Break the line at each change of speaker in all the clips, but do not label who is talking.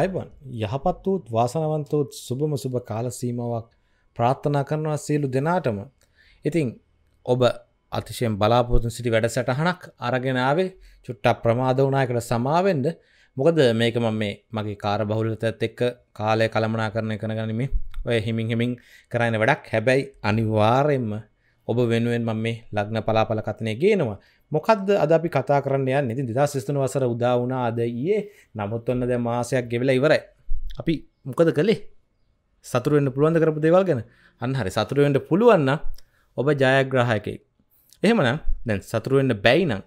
ආයබන් යහපත් වූත් වාසනවන්ත වූත් සුබම සුබ කාල සීමාවක් ප්‍රාර්ථනා කරනවා සියලු දෙනාටම. ඉතින් ඔබ අතිශයෙන් බලාපොරොත්තු සිටි වැඩසටහනක් අරගෙන ආවේ චුට්ටක් ප්‍රමාද වුණා කියලා සමාවෙන්න. මොකද මේක මම මේ මගේ කාර්ය බහුලතත් එක්ක කාලය කළමනාකරණය කරගනිමින් ඔය හිමින් හිමින් කරන වැඩක්. හැබැයි අනිවාර්යෙන්ම ඔබ වෙනුවෙන් මම මේ ලග්න පලාපල කතනය ගේනවා මොකක්ද අද අපි කතා කරන්න යන්න ඉති දෙදා සිස්තන වසර උදාවනා අද ඒ නමුත්වන්න ද මාසයක් ගෙවෙල ඉවරයි අපි මොකද කළේ සතුරුවෙන්ට පුළුවන්ද කරපු දේවල් ගැන අන්න හරි සතුරුවෙන්ට පුළුවන්න ඔබ ජයග්‍රහයකයි එහෙමන දැන් සතුරුවෙන්ට බැයිනම්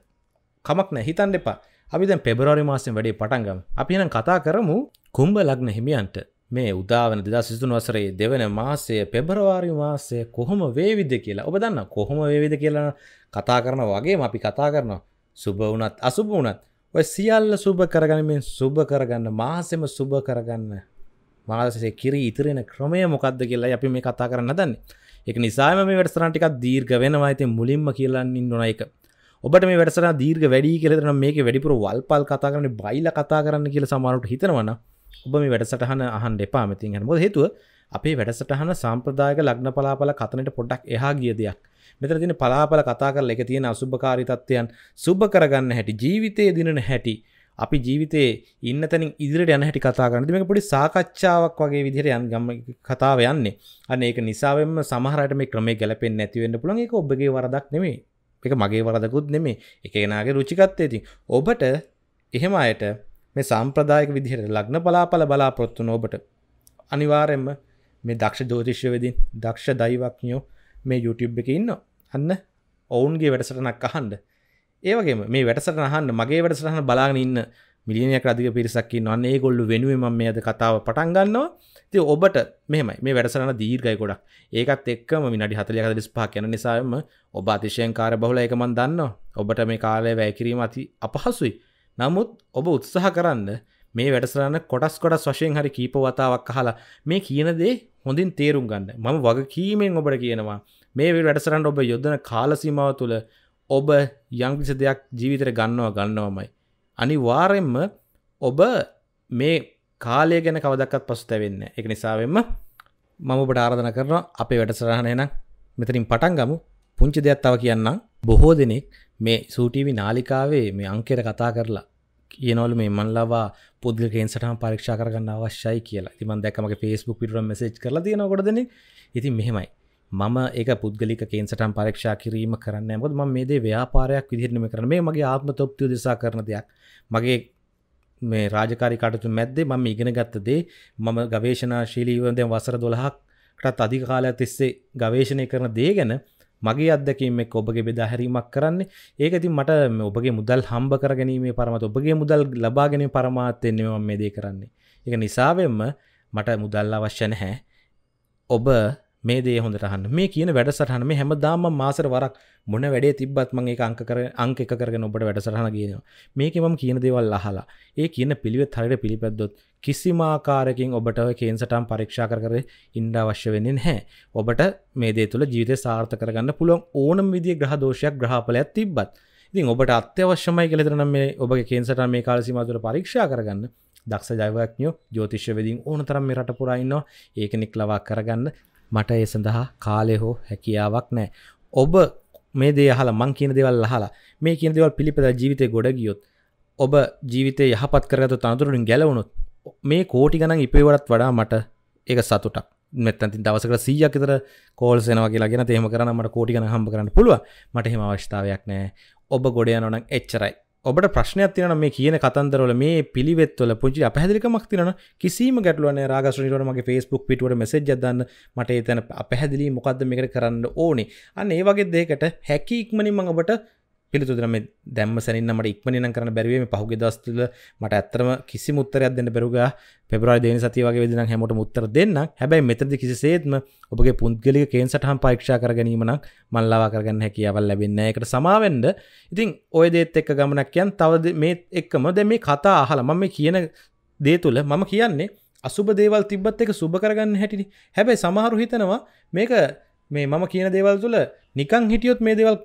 කමක් නෑ හිතන් දෙපා අපි දැන් පෙබරවාරි මාසෙන් වැඩේ පටන්ගම් අපි නම් කතා කරමු කුම්බ ලග්න හිමියන්ට මේ උදාවන දෙදසිතුන් වසරේ දෙවන මාසය පෙබරවාරි මාසය කොහොම වේවිද කියලා ඔබ දන්න කොහොම වේවිද කියලා කතා කරන වගේ අපි කතා කරනවා සුභ වනත් අසුභ වනත් ඔය සියල්ල සුභ කරගනිමින් සුභ කරගන්න මාසෙම සුභ කරගන්න මාසසේ කිරි ඉතිරෙන ක්‍රමය මොකක්ද කියලා අපි මේ කතා කරන්න දන්නේ එක නිසාම මේ වැඩසරටිකක් දීර්ග වෙනවා ඇති මුලින්ම කියලන්නේ නොන එක ඔබට මේ වැඩසර දීර්ග වැඩි කෙරෙන මේක වැඩිපුර වල්පල් කතා කරන බයිල කතා කරන්න කියල සමාරුට හිතනවන්න ඔබ මේ වැඩසටහන අහන් එපා මෙතින් හන මොද හේතුව අපේ වැඩසටහන සම්ප්‍රදායක ලග්න පලාපල කතනට පොඩ්ඩක් එහා ගිය දෙයක් මෙතර දින පලාපල කතා කරල එක තියෙන අසුභකාරිතත්වයන් සුබ කරගන්න හැටි ජීවිතය දිනන හැටි අපි ජීවිතේ ඉන්න තැන ඉදිරිට යන හැටි කතා කරන්න මේක පොඩි සාකච්ඡාවක් වගේ විදිහට යන ගම කතාව යන්නේ අන්න ඒක නිසාවෙන්ම සමහරට මේ ක්‍රමේ ගැලපෙන්නේ නැති වෙන්න පුළුවන් ඒක ඔබගේ වරදක් නෙමෙයි එක මගේ වරදකුත් නෙමේ එකනාගේ රුචිකත්තේ ති ඔබට එහෙම අයට මේ සාම්ප්‍රදායක විදිහට ලග්න පලාපල බලාපොරොත්තු නෝබට අනිවාරෙන්ම මේ දක්ෂ ජෝතිශ්‍ය වෙදින් දක්ෂ දයිවක්ඥෝ මේ YouTube එක ඉන්න අන්න ඔවුන්ගේ වැඩසටනක් අහන්ඩ ඒවගේ මේ වැටසට අහන්න මගේ වැඩසටහන බලාගෙන ඉන්න මිලියනයක් අධික පිරිසක් නොන්න ඒ ගොල්ලු වෙනුවෙන් මේ අද කතාව පටන් ගන්නවා ති ඔබට මෙමයි මේ වැඩසරන දීර්ගයි ගොඩක් ඒකත් එක්කම මිනි හතලයක් දෙස් පා කියන නිසාම ඔබ අතිශයෙන් කාර බහුල එකමන් දන්න ඔබට මේ කාලය වැෑකිරීම අති අපහසුයි නමුත් ඔබ උත්සාහ කරන්න මේ වැඩසරන්න කොටස් කොටස් වශයෙන් හරි කීප වතාවක් අහලා මේ කියනදේ හොඳින් තේරුම් ගන්න මම වගකීමෙන් ඔබට කියනවා මේ වැඩසරන්න ඔබ යොදන කාලසීමාව තුළ ඔබ යංගිස දෙයක් ජීවිතර ගන්නවා ගන්නවමයි. අනි වාරෙන්ම ඔබ මේ කාලය ගැන කවදක්කත් පසුතැවෙන්න එක නිසාවෙන්ම මම ඔබට ආරධන කරනවා අපේ වැඩසරහන එනම් මෙතරින් පටන් ගමු පුංචි දෙයක් තව කියන්නම් බොහෝ දෙනෙක් මේ සූටීවි නාලිකාවේ මේ අංකයට කතා කරලා කියනවල මේ මන්ලවා පුද්ග කේන්සටම පරීක්ෂා කරගන්න අවශ්‍යයි කියලා තිමන් දැක්මගේ ෆස්බුක් පිටුව මෙසේ් කල තියෙන ගොඩදන ඉති මෙහෙමයි මම ඒක පුද්ගලික කේන්සටම් පරීක්ෂා කිරීම කරන්න මුත් ම මේ දේ ව්‍යාපාරයක් විදිරණම කරන මේ මගේ ආත්ම තොප්තිය දෙසා කරන දෙයක් මගේ මේ රාජකාරි කටතු මැද්දේ මම ඉගෙන ගත්තදේ මම ගවේශනා ශීලීවන්දය වසර දොළහක්ටත් අධිකාලයක් තිස්සේ ගවේශණය කරන දේ ගැන මගේ අදකීම එක් ඔබගේ බෙදාහැරීමක් කරන්න ඒක ති මට ඔබගේ මුදල් හම්බ කරගැනීමේ පරමත ඔබගේ මුදල් ලබාගෙන පරමාත්තෙන්න්නේ මෙ දේ කරන්නේ එක නිසාවෙන්ම මට මුදල්ලා අවශ්‍ය නැහැ ඔබ මේ දේ හොඳට අහන්න. මේ කියන වැඩසටහන මේ හැමදාම මම මාසෙට වරක් මොන වැඩේ තිබ්බත් මම ඒක අංක කර අංක එක කරගෙන ඔබට වැඩසටහන කියනවා. මේකේ මම කියන දේවල් අහලා ඒ කියන පිළිවෙත් හරියට පිළිපැද්දොත් කිසිම ආකාරයකින් ඔබට ඔය කේන්සටම් පරීක්ෂා කර කර ඉන්න අවශ්‍ය වෙන්නේ නැහැ. ඔබට මේ දේ තුළ ජීවිතය සාර්ථක කරගන්න පුළුවන් ඕනම විදිහේ ග්‍රහ දෝෂයක් ග්‍රහඵලයක් තිබ්බත්. ඉතින් ඔබට අත්‍යවශ්‍යමයි කියලා හිතන නම් මේ ඔබගේ කේන්සටම් මේ කාල සීමාව තුළ පරීක්ෂා කරගන්න දක්ෂ ජයවක්ඥෝ ජෝතිශ්‍යවෙදින් ඕන තරම් මේ රට පුරා ඉන්නවා ඒකෙනෙක් ලවා කරගන්න මට ඒ සඳහා කාලය හෝ හැකියාවක් නෑ ඔබ මේ දේ හලා මං කියන දෙවල් හලා මේ කියන දෙවල් පිළිපද ජීවිතය ගොඩ ගියොත් ඔබ ජීවිත යහපත් කරගත තනතුරින් ගැලවුණුත් මේ කෝටි ගනන් ඉපේවරත් වඩා මට ඒක සතුටක් මෙත්තන්ති දවසකට සීයක් තර කෝල් සෙනවා කියලා ගෙන තේම කරන මට කෝටිගන හම්බ කරන්න පුළුව මට හෙම අවශ්‍යාවයක් නෑ ඔබ ගොඩයනොනක් එච්චරයි ඔබට ප්‍රශ්නයක් තියන මේ කියන කතන්දරවල මේ පිළිවෙත්වල පුංචි අපහැදිලිකමක් තියන කිසිම ගැටලුවන රාගශ්‍රනිරට මගේ ෆේස්බුක් පිටුවට මෙසෙජ් දන්න මට එතන අපහැදිලි මොකක්ද මේකට කරන්න ඕනේ අන්න ඒ වගේ දෙයකට හැකි ඉක්මනින් මම ඔබට පිළිතුරම දැම සැනන්නට ඉක්මනන කරන බැරිවීම පහුග දස්තුල මට ඇත්තරම කිසි මුත්තරයක් දෙන්න පෙරුග පෙබර දේ සති වගේ දෙන හැමට මුත්තර දෙන්න හැබැයි මෙතද කිසිසේත්ම ඔබගේ පුද්ගලි කේන් සටහම් පරීක්ෂ කර ගැනීමනක් මල්ලවා කරගන්න හැකියාවල් ලැබෙන්න එකට සමාවෙන්ඩ ඉතින් ඔය දේත් එක්ක ගමනක් යන් තවද මේ එක්කම දැ මේ කතා අහල මම කියන දේ තුළ මම කියන්නේ අසුබ දේවල් තිබත් එක සුබ කරගන්න හැටිනි හැබැයි සමහරු හිතනවා මේක මේ මම කියන දේවල් තුළ නිකං හිටියොත් මේ දේවල්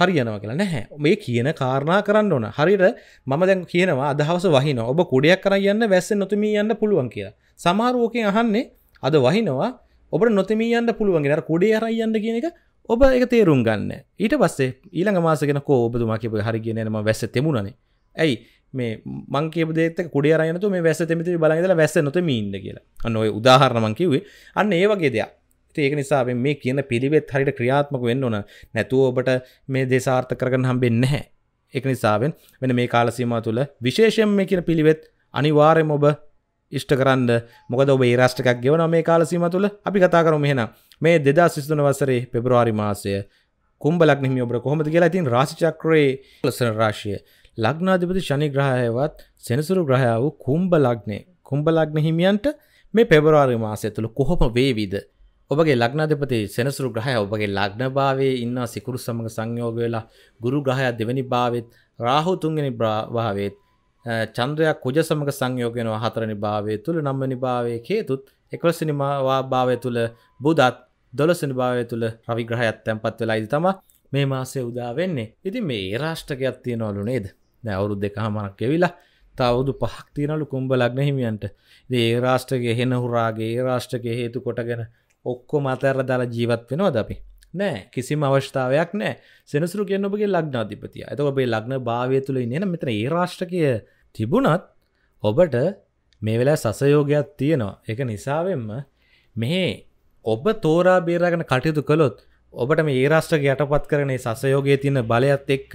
හරියනවා කියලා නැහැ මේ කියන කාරණා කරන්න ඕන හරියට මම දැන් කියනවා අදහවස වහින ඔබ කුඩයක් කර යන්න වැස්සෙන් නොතිමී යන්න පුළුවන් කියලා සමාරෝකෙන් අහන්නේ අද වහිනවා ඔබට නොතිමී යන්න පුළුවන් කියලා කුඩේ අරයි යන්න කියන එක ඔබ ඒක තේරුම් ගන්න ඊට පස්සේ ඊළඟ මාසගෙන කෝ ඔබතුමා කියපු හරි කියන නම වැස්ස තෙමුණනේ ඇයි මේ මංකේප දෙත කුඩේ අරයනතු මේ වැස්ස තෙමිති බලඳලා වැස්ස නොතමී ඉන්න කියලා අන්න ඔය උදාහරණ මං කිව්වේ අන්න ඒ වගේ දෙයක් ඒක නිසා මේ කියන පිළිවෙත් හරිට ක්‍රියාත්මක වෙන්න ඕන නැතුව ඔබට මේ දේශාර්ථ කරගන්න හම්බෙන්නේ නැහැ. ඒක නිසාවෙන් වෙන මේ කාල සීමාව තුළ විශේෂයෙන් මේ කියන පිළිවෙත් අනිවාර්යයෙන්ම ඔබ ඉෂ්ට කරන්න මොකද ඔබ ඒ රාෂ්ට්‍ර එකක් ගෙවනවා මේ කාල සීමාව තුළ අපි කතා කරමු එහෙනම් මේ 2023 වසරේ පෙබරවාරි මාසය කුම්භ ලග්න හිමි ඔබට කොහොමද කියලා ඉතින් රාශි චක්‍රයේ ලස්සන රාශිය ලග්නාධිපති ශනි ග්‍රහයවත් සෙනසුරු ග්‍රහයා වූ කුම්භ ලග්නේ කුම්භ ලග්න හිමියන්ට මේ පෙබරවාරි මාසය තුළ කොහොම වේවිද ඔබගේ ලග්නාධිපති සෙනසුරු ග්‍රහය ඔබගේ ලග්නභාවයේ ඉන්න සිකුරු සමග සංයෝග වෙලා ගුරු ග්‍රහය දෙවැනි භාවෙත් රාහු තුන්වෙනි භාවයේත් චන්ද්‍රයා කුජ සමග සංයෝග වෙනවා හතරවෙනි භාවයේ තුල නවවෙනි භාවයේ හේතුත් 11වෙනි භාවය තුල බුධත් 12වෙනි භාවය තුල රවි ග්‍රහයත් තැන්පත් වෙලා ඉදි තමයි මේ මාසයේ උදා වෙන්නේ. ඉතින් මේ රාෂ්ටකයක් තියනවලු නේද? දැන් අවුරුදු දෙකමාරක් ගෙවිලා තව අවුරුදු පහක් තියනලු කුම්භ ලග්න හිමියන්ට. ඉතින් ඒ රාෂ්ටකයේ හෙන හුරාගේ ඒ රාෂ්ටකයේ හේතු කොටගෙන ඔක්කො මතර දාලා ජීවත් වෙනවා අපි නෑ කිසිම අවස්ථාවයක් නෑ සෙනසුරු කියෙන් ඔබගේ ලක්න අධිපතිය ඇත ඔබේ ලක්න භාවය තුළ ඉන්න මෙතන ඒ රාෂ්ටකය තිබුණත් ඔබට මේ වෙලා සසයෝගයක් තියෙනවා එක නිසාවෙන්ම මෙහේ ඔබ තෝරා බේරගෙන කටයුතු කළොත් ඔබට මේ ඒරාෂ්ටක යටපත් කරනේ සසයෝගය තියෙන බලයත් එක්ක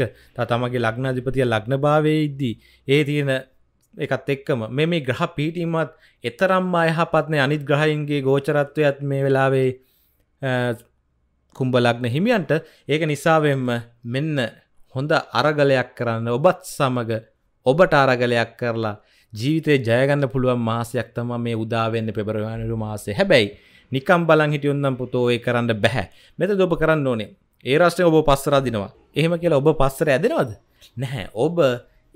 තමගේ ලක්න අධිපතිය ලක්න භාවය ඉද්දී ඒ තියෙන එකත් එක්කම මෙ මේ ග්‍රහ පිහිටීමත් එතරම්ම අයහපත්නය අනිත් ග්‍රහයින්ගේ ගෝචරත්වයත් මේ වෙලාවේ කුම්ඹලක්න හිමියන්ට ඒක නිසාවෙන්ම මෙන්න හොඳ අරගලයක් කරන්න ඔබත් සමඟ ඔබට අරගලයක් කරලා ජීවිතය ජයගන්න පුළුවන් මාසයක් තම මේ උදාවෙන්න පෙබරවානිරු මාසේ හැබැයි නිකම් බලන් හිටියුන්නම් පුතෝ ඒ කරන්න බැහැ මෙත දොබ කරන්න ඕනේ ඒ රශ්නය ඔබ පස්සරදිනවා එහෙම කියලා ඔබ පස්සර ඇදෙනවද නැහැ ඔබ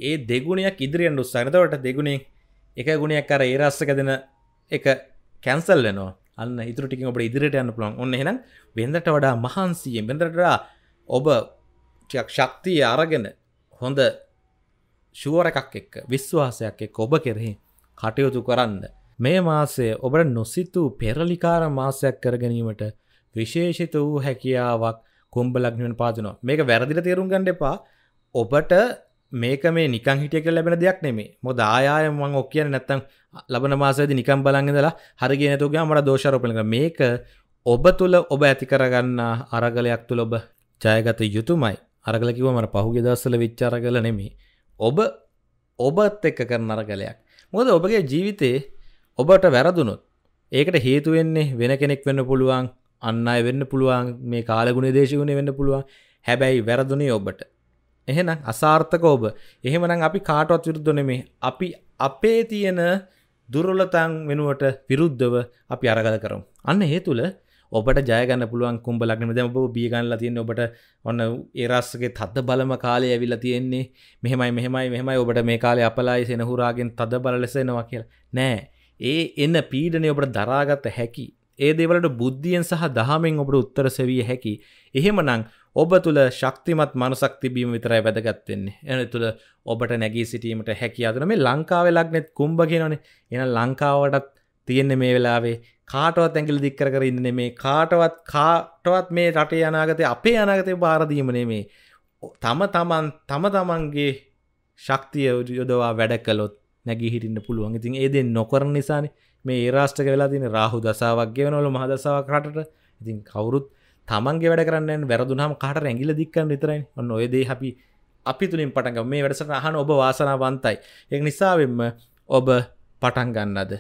ඒ දෙගුණයක් ඉදිරියෙන් උත්සාහනතවට දෙගුණේ එක ගුණයක් අර ඒ රස්සක දෙන එක කැන්සල් වෙනවා අන්න ඉතුරටික ඔබ ඉදිරිට යන්න පුළන් ඔන්න එහෙනම් වෙන්දට වඩා මහන්සියෙන් බෙන්දටා ඔබ ශක්තිය අරගෙන හොඳ ශුවර එකක් එක්ක විශ්වාසයක් එක් ඔබ කෙරෙහි කටයුතු කරන්න මේ මාසය ඔබට නොසිතූ පෙරලිකාර මාසයක් කරගැනීමට විශේෂිත වූ හැකියාවක් කුම්ඹලක්ඥුවන් පාදනවා මේක වැරදිල තේරුම් ගණ්ඩ එපා ඔබට මේක මේ නිකං හිටියක ලැබෙන දෙයක් නෙමේ මොද ආය මං ඔක් කියන නැත්තං ලබන මාසද නිකම් බලන්ගෙදලා හරිගේ නැතුගේ මට දෝෂරපලක මේක ඔබ තුළ ඔබ ඇති කරගන්න අරගලයක් තුළ ඔබ ජයගත යුතුමයි අරගල කිව මට පහුගේ දස්සල විච්චාරගල නෙමේ ඔබ ඔබත් එක්ක කරන අරගලයක් මොද ඔබගේ ජීවිතේ ඔබට වැරදුනොත් ඒකට හේතුවෙන්නේ වෙන කෙනෙක් වෙන්න පුළුවන් අන්න වෙන්න පුළුවන් මේ කාලගුණ දේශගුණ වෙන්න පුළුවන් හැබැයි වැරදුනේ ඔබට එහෙන අසාර්ථක ඔබ එහෙමනම් අපි කාටවත් විරුද්ධ නෙමේ අපි අපේ තියෙන දුර්වලතන් වෙනුවට විරුද්ධව අපි අරගල කරමු. අන්න ඒ තුළ ඔබට ජයගන්න පුළුවන් කුම්ඹලක්න දැම ඔබ බියගන්නලා තියෙන ඔබට ඔන්න ඒරස්සගේ තද බලම කාලය ඇවිල්ලා තියෙන්නේ මෙහෙමයි මෙහෙමයි මෙහෙමයි ඔබට මේ කාලය අපලායි සෙනහුරාගෙන් තද බල ලෙසෙනවා කියලා නෑ ඒ එන්න පීඩනය ඔබට දරාගත්ත හැකි ඒ දෙවලට බුද්ධියෙන් සහ දහමෙන් ඔබට උත්තර සෙවිය හැකි. එහෙමනම් ඔබ තුළ ශක්තිමත් මනසක් තිබීම විතරයි වැදගත් වෙන්නේ. එන තුළ ඔබට නැගී සිටීමට හැකියාව දෙන මේ ලංකාවේ ලග්නෙත් කුම්භ කියනවනේ. එහෙනම් ලංකාවටත් තියෙන්නේ මේ වෙලාවේ කාටවත් ඇඟිලි දික් කර කර ඉන්න නෙමේ. කාටවත් කාටවත් මේ රටේ අනාගතේ අපේ අනාගතේ බාර දීම නෙමේ. තම තමන් තම තමන්ගේ ශක්තිය යොදවා වැඩ කළොත් නැගී හිටින්න පුළුවන්. ඉතින් ඒ දේ නොකරන නිසානේ මේ ඒරාෂ්ටක වෙලා තින රාහු දසාවක්ගේ වනොල මහදසාවක් රටට ඉතින් කවුරුත් තමන්ගේ වැඩ කරන්න වැරදුනාම කාට රැගිල දික්කන්න විතරයි ඔන්න ඔයදේ අපි අපි තුළින් පටග මේ වැඩසට අහන ඔබ වාසනාවන්තයි එක් නිසාවෙන්ම ඔබ පටන් ගන්නද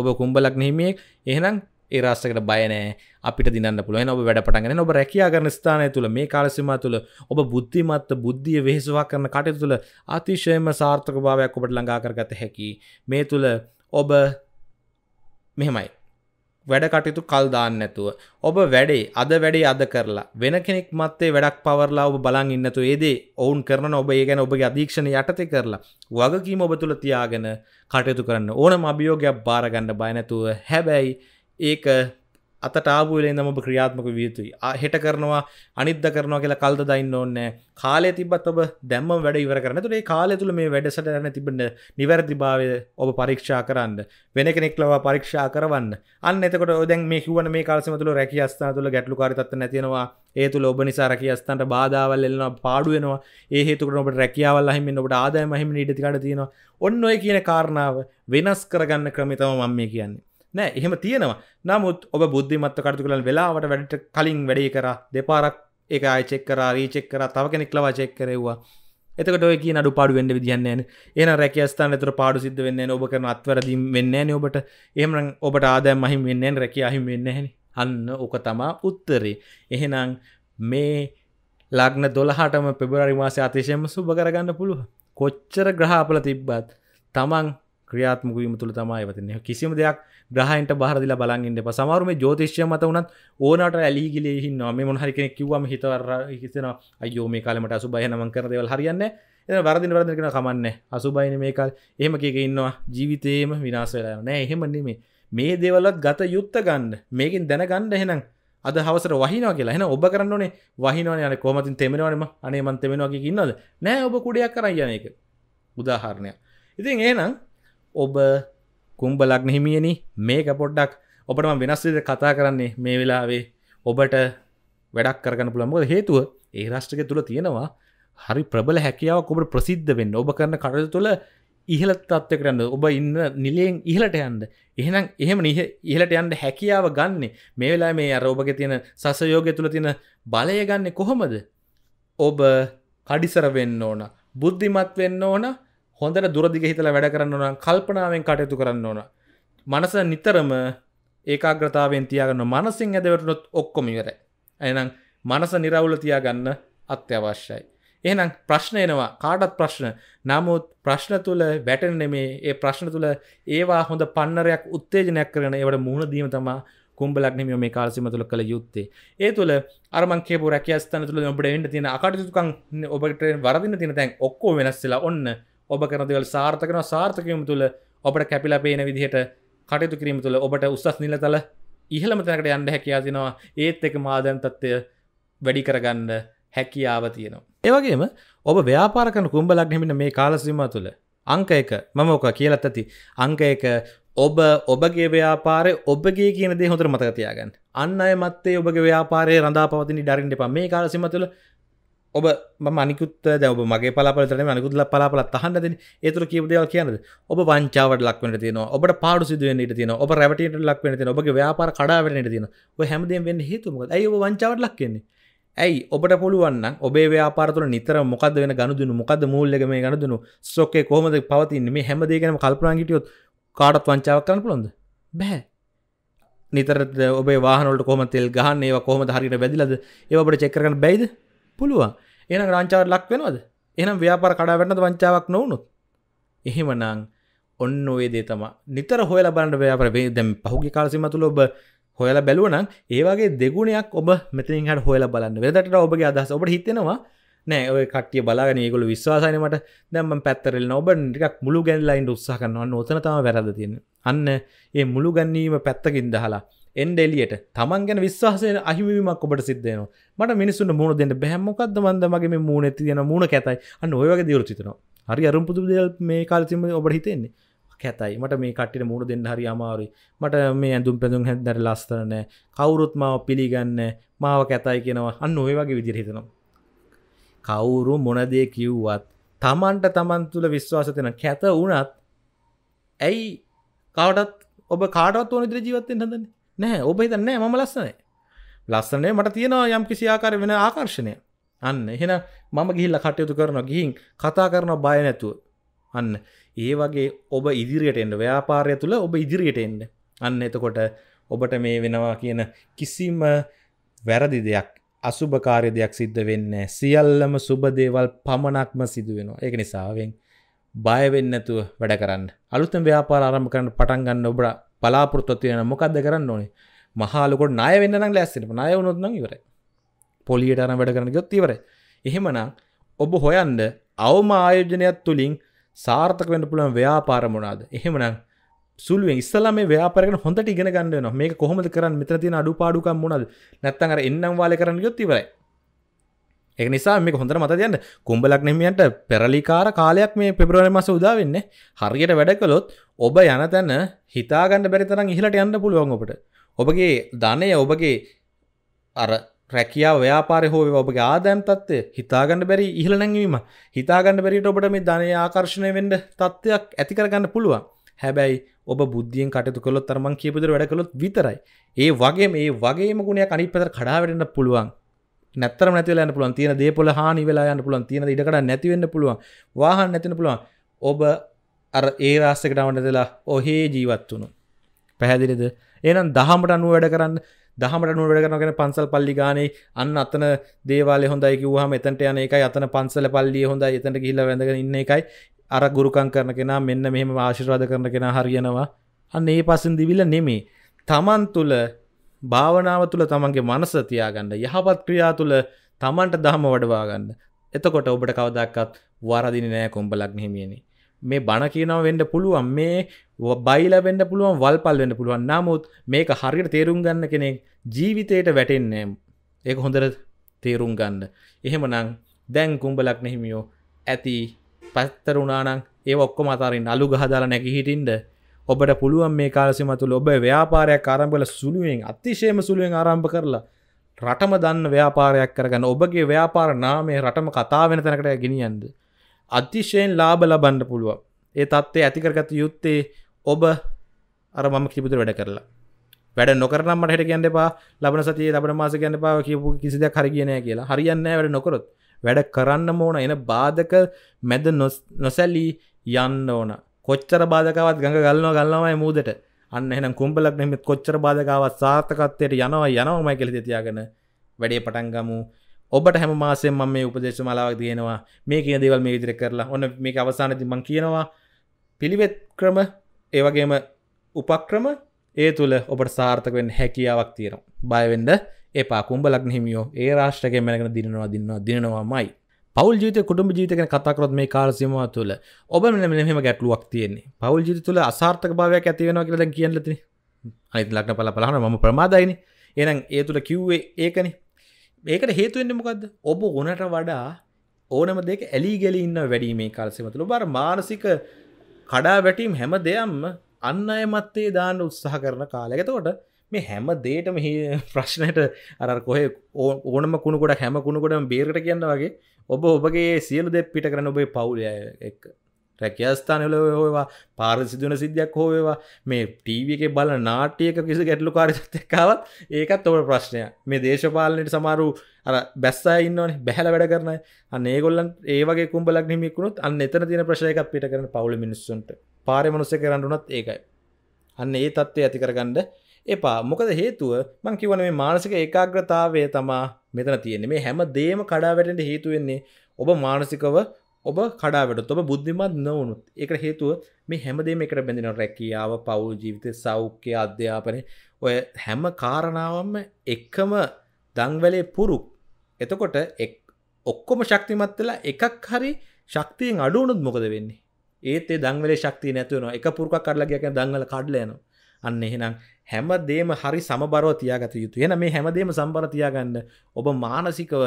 ඔබ කුම්ඹලක් නහිමියෙක් එහනම් ඒරාස්ටකට බයනෑ අපිට දින්න පුළුව ඔබ වැඩ පටගන ඔබ රැකයා කරන ස්ථානය තුළ මේ කාලසිම තුළ ඔබ බුද්ධිමත්ත බුද්ධිය වෙහෙසවා කරන කටයු තුළ අතිශයම සාර්ථක භාවයක් ඔබට ළඟාකරගත හැකි මේ තුළ ඔබ මෙහෙමයි වැඩ කටයුතු කල් දාන්න නැතුව ඔබ වැඩේ අද වැඩේ අද කරලා වෙන කෙනෙක් මත්තේ වැඩක් පවරලා ඔබ බලන් ඉන්නතු ඒදේ ඔවුන් කරන ඔබ ඒ ගැන ඔබගේ අධීක්ෂණ යටතේ කරලා වගකීම ඔබ තුළ තියාගෙන කටයුතු කරන්න ඕනම අභියෝගයක් බාරගන්න බය නැතුව හැබැයි ඒක අතට ආබුවලේ නම ක්‍රියාත්මක වියතුයි හෙට කරනවා අනිද්ද කරනවා කියලා කල්ද දයින්න ඕන්නෑ කාලය තිබත් ඔබ දැම්ම වැඩ ඉවර කරන තුළේ කාලය තුළ මේ වැඩසට යන තිබන්න නිවැරදි භාවය ඔබ පරීක්ෂා කරන්න වෙන කෙනෙක්ලවා පරීක්ෂා කරවන්න අන්න එතකොට ඔදැන් මේ කිවන මේ කාලසම තුළ රැකි අස්ථාන තුළ ගැටලු කාරිතත් නැතිෙනවා ඒ තුළ ඔබ නිසා රැකි අස්ථන්ට බාධාවල් එල්ලන පාඩුවෙනවා ඒ හේතුකට ඔබට රැකියාවල් හිම ඔබට ආදායම හිම ඉඩතිකට තියෙනවා ඔන්න ඔය කියන කාරණාව වෙනස් කරගන්න ක්‍රමිතම මම මේ කියන්නේ නෑ එහෙම තියෙනවා නමුත් ඔබ බුද්ධිමත්ත කටතු කලන් වෙලාවට වැඩට කලින් වැඩේ කර දෙපාරක් එක අයචෙක් කර රීචෙක් කර තව කෙනෙක් ලවා චෙක් කරෙව්වා එතකට ඔය කිය අඩු පාඩු වෙන්ඩ විදිියන්නේ එන රැකස්ථාන තුර පාඩු සිද්ධ වෙන්න ඔබ කරන අත්වරදිීම වෙන්නන්නේ ඔබට එහම ඔබට ආදෑ මහිම වෙන්නෙන් රැක අහිම වෙන්නහැනි අන්න ඕක තමා උත්තරේ එහෙනම් මේ ලග්න දොළහටම පෙබරරි මාසය අතිශයම සුභ කරගන්න පුළුව කොච්චර ග්‍රහාපල තිබ්බත් තමන් ක්‍රියාත්මකීම තුළ තමයි වතින කිසිම දෙයක් ග්‍රහයින්ට බහරදිල බලන්ගන්න පසමාරුම ජෝතිශ්‍ය මත වනත් ඕනට ඇලිගිලෙහින්න මේ මොහරි කෙනෙ කිවම හිතවර හිතන අයෝ මේ කාලමට අසු බයනමං කරදවල් හරියන්න එ වරදින වරදිකෙන කමන්න අසුබයින මේකල් එහෙම එක ඉන්නවා ජීවිතයේම විනාසවෙලා නෑ එහෙමන්නේ මේ මේ දෙවලත් ගත යුත්ත ගන්න මේකින් දැනගණ්ඩ හෙනම් අද හවසර වහිනවා කියලා හෙන ඔබ කරන්න ඕනේ වහිනවන යන කොමතින් තෙමෙනවනම අනේ මන් තෙමෙනවාගේ ඉන්නද නෑ ඔබ කුඩයක් කරන්න යන එක උදාහරණයක් ඉතින් ඒනම් ඔබ කුම්බලක් නහිමියනි මේක පොඩ්ඩක් ඔබටම වෙනස්විද කතා කරන්නේ මේ වෙලාවේ ඔබට වැඩක් කරගන්න පුළන්බොද හේතුව ඒ රාෂ්ටක තුළ තියෙනවා හරි ප්‍රබල හැකියාව කොබට ප්‍රසිද්ධ වෙන්න ඔබ කරන කටයු තුළ ඉහල තත්ව කරන්න ඔබ ඉන්න නිලයෙන් ඉහලට යන්ද එහෙනම් එහෙම නිහ ඉහලට යන්ට හැකියාව ගන්න මේ වෙලා මේ අර ඔබගේ තියෙන සසයෝගය තුළ තියෙන බලය ගන්න කොහොමද ඔබ කඩිසර වෙන්න ඕන බුද්ධිමත් වෙන්න ඕන හොඳට දුරදිග හිතලා වැඩ කරන්න නම් කල්පනාවෙන් කටයුතු කරන්න ඕන මනස නිතරම ඒකාග්‍රතාවෙන් තියාගන්න මනසින් ඇදවටනොත් ඔක්කොම ඉවරයි එනම් මනස නිරවුල තියාගන්න අත්‍යවශ්‍යයි එහෙනම් ප්‍රශ්න එනවා කාටත් ප්‍රශ්න නමුත් ප්‍රශ්න තුළ වැටන නෙමේ ඒ ප්‍රශ්න තුළ ඒවා හොඳ පන්නරයක් උත්තේජනයක් කරන ඒවට මුහුණ දීම තමා කුම්ඹලක්නම මේ කාලසිම තුළ කළ යුත්තේ ඒ තුළ අරමංකේ පුරැකස්තන තුළ ඔබට එට තියෙන අකටයුතුකන් ඔබට වරදින තින තැන් ඔක්කෝ වෙනස්සලා ඔන්න ඔබ කරනදවල් සාර්ථකන සාර්ථකයම තුළ ඔබට කැපිල පේන විදිහට කටයුතු කිරීම තුළ ඔබට උසස් නිලතල ඉහළම තැනකට යන්න හැකයා තිනවා ඒත් එක මාදන්තත්වය වැඩි කරගන්න හැකියාව තියෙනවා. ඒවගේම ඔබ ව්‍යාපාරකන කුම්ඹලක් හෙමින මේ කාලසිම තුළ අංක එක මම ඕක කියලත් ඇති අංක එක ඔබ ඔබගේ ව්‍යාපාරය ඔබගේ කියනදේ හොඳර මතකතියාගන්න අන්න අය මත්තේ ඔබගේ ව්‍යාපාරය රඳා පවතිනි ඩරින්ට ප මේ කාලසිම තුළ ඔබ මනිකුත් දැව මගේ පලාපලතන මනිකුදල පලාපලත් අහන්න දෙන ඒතුර කියපදව කියන්න ඔබ වංචාවට ලක්වන තින ඔබ පාඩු සිදුවන්නට තින ඔබ රැවටට ලක්වෙන තින ඔබගේ ව්‍යාපාර කඩාවරනට තින හැමදේ වෙන්න හේතුමක ඇයි වංචාවට ලක්න්නේ ඇයි ඔබට පුළුවන්න ඔබේ ව්‍යාපාරතුල නිතර මොකද වෙන ගනුදුනු මොකද මුල්ලක මේ ගනුදුනු ස්ොක්කේ කොමද පවතින්න මේ හැමදේගෙන කල්පනාගිටියොත් කාඩත් වංචාවක් කරන්න පුළොඳ බැහැ නිතර ඔබ වාහනොට කොම තෙල් ගහන්න ඒවා කොහම හරිට වැදිලද ඒවට චෙක්කරන බැයිද පුළුවන් එන රංචාවට ලක් වෙනවද එනම් ව්‍යාපාර කඩා වැටන වංචාවක් නොවුණු එහෙමනං ඔන්න ඔේදේ තම නිතර හොල බලන්න ව්‍යාපර වේ දැම් පහුගේ කාලසිම තුළ ඔබ හොයලා බැලුවනම් ඒවාගේ දෙගුණයක් ඔබ මෙතින් හට හොල බලන්න වෙදට ඔබගේ අදහස ඔබට හිතෙනවා නෑ ඔය කටිය බලාගෙන ඒගොල විශ්වාසනමට දැම පැත්තරල් ඔබ ටිකක් මුළු ගැල්ලයින්ට උත්සාහ කරන්න නොතනතාව වැරද තියෙන අන්න ඒ මුළු ගැන්නීම පැත්තකින් දහලා එන්ඩ එලියට තමන් ගැන විශ්වාසය අහිමීමක් ඔබට සිද්ධයන මට මිනිසුන් මුණ දෙන්න බැහමොකක්ද මන්ද මගේ මූුණ ඇති යන මුණ කැතයි අන්න ඔයගේ දවරචිතන හරි අරුම්පුතු දෙල් මේ කාලසිම ඔබට හිතෙන්නේ කැතයි මට මේ කට්ටිට මුණ දෙන්න හරි අමාරුයි මට මේ ඇඳුම් පැඳුම් හැදර ලස්තරන කවුරුත් මාව පිළිගන්න මාව කැතයි කියෙනවා අන්න ඔය වගේ විදිර හිතනවා කවුරු මොනදේ කිව්වත් තමන්ට තමන් තුළ විශ්වාසතෙන කැත වුණත් ඇයි කවටත් ඔබ කාටත් ඕන දිර ජීවත්තෙන් හදන්නේ නෑ ඔබ හිතන්නෑ මම ලස්සනේ ලස්සනේ මට තියෙනවා යම් කිසි ආකාර වෙන ආකර්ශණය අන්න එහෙන මම ගිහිල්ල කටයුතු කරනවා ගිහින් කතා කරනවා බය නැතුව අන්න ඒ වගේ ඔබ ඉදිරියට එන්න ව්‍යාපාරය තුළ ඔබ ඉදිරියට එන්න අන්න එතකොට ඔබට මේ වෙනවා කියන කිසිම වැරදි දෙයක් අසුභකාරය දෙයක් සිද්ධ වෙන්න සියල්ලම සුබදේවල් පමණක්ම සිදුවෙනවා ඒක නිසාවෙන් බයවෙන්නතුව වැඩ කරන්න අලුතම ව්‍යාපාර ආරම්භ කරන්න පටන් ගන්න ඔබට පලාපෘත්තතියන මොකක්ද කරන්න ඕනේ මහාලොකොට නය වෙන්න ලැස්සට නය නොත්න ඉවර පොලියට අන වැඩ කරන ගොත් ඉවර එහෙමනම් ඔබ හොයන්ඩ අවම ආයෝජනයක් තුළින් සාර්ථක වෙන පුළන් ව්‍යාපාරමනාද එහෙමනම් සුළුව ඉස්සලම ව්‍යාපරක හොඳට ඉගෙන ගන්න න මේ කොහොමද කරන්න මෙතතින අඩු පාඩුකම් මුණද නැත්තඟර එන්නම් වාල කරන්න යොත්තිවරයි එක නිසා මේ හොඳර මත තියන්න කුම්ඹලක් නෙමියන්ට පෙරලිකාර කාලයක් මේ පෙබරවල මස උදාවෙන්න හරියට වැඩකලොත් ඔබ යන තැන හිතාගන්න බැරිතරම් ඉහලට යන්න පුළුවන් ඔබට ඔබගේ ධනය ඔබගේ අර රැකයා ව්‍යාපාර හෝ ඔබගේ ආදෑම් තත්ත්ය හිතාගන්න බැරි ඉහල නැංවීම හිතාගන්න බැරිට ඔබට මේ ධනය ආකර්ශණය වෙන්ඩ තත්ත්වයක් ඇතිකරගන්න පුළුවන් හැබැයි ඔබ බුද්ධියෙන් කටතු කළොත් තරමන් කියපුදර වැඩ කළොත් විතරයි ඒ වගේ මේ වගේම ගුණයක් අනිපතර කඩාවැටෙන්න්න පුළුවන් නැත්තර නැතිවලන්න පුළුවන් තියෙන දේපොල හානි වෙලා යන්න පුළුවන් තියෙන ඉඩකට නැතිවෙන්න පුළුවන් වාහන් නැතින පුළුවන් ඔබ අර ඒ රාස්සකට අවනදලා ඔහේ ජීවත් වුණු පැහැදිලිද ඒනම් දහමට අනුව වැඩ කරන්න දහමට අනුව වැඩ කරනගෙන පන්සල් පල්ලි ගානේ අන්න අතන දේවාල හොඳයි කිව්වහම එතනට යන එකයි අතන පන්සල පල්ලිය හොඳයි එතනට ගිහිල්ලා වැඳගෙන ඉන්න එකයි අර ගුරුකම් කරන කෙනා මෙන්න මෙහෙම ආශිර්වාද කරන කෙනා හරියනවා අන්න ඒ පස්සෙන් දිවිල නෙමේ තමන් තුළ භාවනාව තුළ තමන්ගේ මනස තියාගන්න යහපත් ක්‍රියා තුළ තමන්ට දහම වඩවාගන්න එතකොට ඔබට කවදක්කත් වරදින නෑ කොම්බලක් නහිමියනි මේ බණ කියනව වෙන්ඩ පුළුවන් මේ බයිල වෙන්ඩ පුළුවන් වල් පල් වෙන්න පුළුවන් නමුත් මේක හරියට තේරුම් ගන්න කෙනෙක් ජීවිතයට වැටෙන්නේ ඒක හොඳර තේරුම් ගන්න එහෙමනං දැන් කුම්ඹලක් නෙහිමියෝ ඇති පැත්තරුණානං ඒ ඔක්කො මතාරින් අලු ගහදාලා නැකි හිටින්ට ඔබට පුළුවන් මේ කාලසිමතුල ඔබ ව්‍යාපාරයක් ආරම්භල සුළුවෙන් අතිශයම සුළුවෙන් ආරම්භ කරලා රටම දන්න ව්‍යාපාරයක් කරගන්න ඔබගේ ව්‍යාපාර නාමේ රටම කතා වෙන තැනකට ගෙනියන්ද. අතිශයෙන් ලාබ ලබන්න පුළුව. ඒ තත්ත්ේ ඇතිකරගත යුත්තේ ඔබ අර මම කිපුතු වැඩ කරලා. වැඩ නොකරනම්මට හට කියන්න එපා ලබන සතිය ලබන මාස ගැන්න පාව කියපු කිසිද කර කියනය කියලා හරියන්න වැඩ නොකරොත් වැඩ කරන්න ඕන එන බාධක මැද නොසැලී යන්න ඕනා කොච්චර බාධකාවත් ගඟ ගල්නවා ගල්ලවමයි මූදට අන්න එහෙනම් කුම්බලක් නෙමෙයි කොච්චර බාධකාවත් සාර්ථකත්වයට යනවා යනවාමයි කියලා තියාගෙන වැඩේ පටන් ගමු ඔබට හැම මාසෙම මම මේ උපදේශ මාලාවක් දෙනවා මේ කියන දේවල් මේ විදිහට කරලා ඔන්න මේක අවසානයේදී මම කියනවා පිළිවෙත් ක්‍රම ඒ වගේම උපක්‍රම ඒ තුළ ඔබට සාර්ථක වෙන්න හැකියාවක් තියෙනවා බය වෙන්න එපා කුම්බලක් හිමියෝ ඒ රාෂ්ට්‍රකයෙන් මැනගෙන දිනනවා දිනනවා දිනනවාමයි පවල් ජීත කුටුම ජීතකන කතාකරොත් මේ කාරසිම තුළ ඔබ මෙහෙම ගැටලුවක් තියන්නේ පවල් ජීත තුළ අසාර්ථක භාවයක් ඇතිවෙනවා කියලද කියන්නලති අයිති ලක්න පල පලහන ම ප්‍රමාදයින එනම් ඒ තුළ කිව්වේ ඒකන ඒකට හේතුවෙන්ට මොකක්ද ඔබ ඕනට වඩා ඕනම දෙක ඇලි ගෙලි ඉන්න වැඩීමේ කාලසිමතුළ බර මානසික කඩා වැටීම් හැම දෙයම්ම අන්න අය මත්තේ දාන්න උත්සාහ කරන කාලගතකොට මේ හැම දේටම ප්‍රශ්නයට අර කොහ ඕනම කුණකොට හැම කුණකොටම බේරට කියන්න වගේ ඔබ ඔබගේ සියලු දෙ පිට කරන ඔබේ පවුලය එක් රැකස්ථානල හෝවා පාරසිදුන සිද්ධයක් හෝවවා මේ ටීවක බල නාටියක කිසි ගැටලු කාරතකාවත් ඒකත් ඔබ ප්‍රශ්නය මේ දේශපාලනයට සමාරු අර බැස්සා ඉන්නවන බැහල වැඩ කරන අනේගොල්ලන් ඒවගේ කුම්ඹලක් නිමිකුණුත් අන්න එතන තින ප්‍රශයක පිට කරන පවුල මිනිස්සුන්ට පාරමනුස්ස කරන්නුනත් ඒකයි අන්න ඒ තත්ත්වය ඇතිකරගන්නඩ එපා මොකද හේතුව මං කිවන මේ මානසික ඒකාග්‍රතාවය තමා මෙතන තියෙන මේ හැම දේම කඩාවැටට හේතුවෙන්නේ ඔබ මානසිකව ඔබ කඩාවට ඔබ බුද්ධිමත් නොවනුත් එක හේතුව මේ හැමදේම එකට බැඳෙන රැකියාව පවුල් ජීවිතය සෞඛ්‍ය අධ්‍යාපනය ඔය හැම කාරණාවම එක්කම දංවැලේ පුරු එතකොට ඔක්කොම ශක්තිමත් වෙලා එකක් හරි ශක්තියෙන් අඩුවනුත් මොකද වෙන්නේ ඒතේ දංවලේ ශක්තිය නැතිවෙන එක පුරුක් කරලගයක් දංගල කඩ්ලයන අන්න එහෙනම් හැමදේම හරි සමබරව තියාගත යුතු එන මේ හැමදේම සම්බර තියාගන්න ඔබ මානසිකව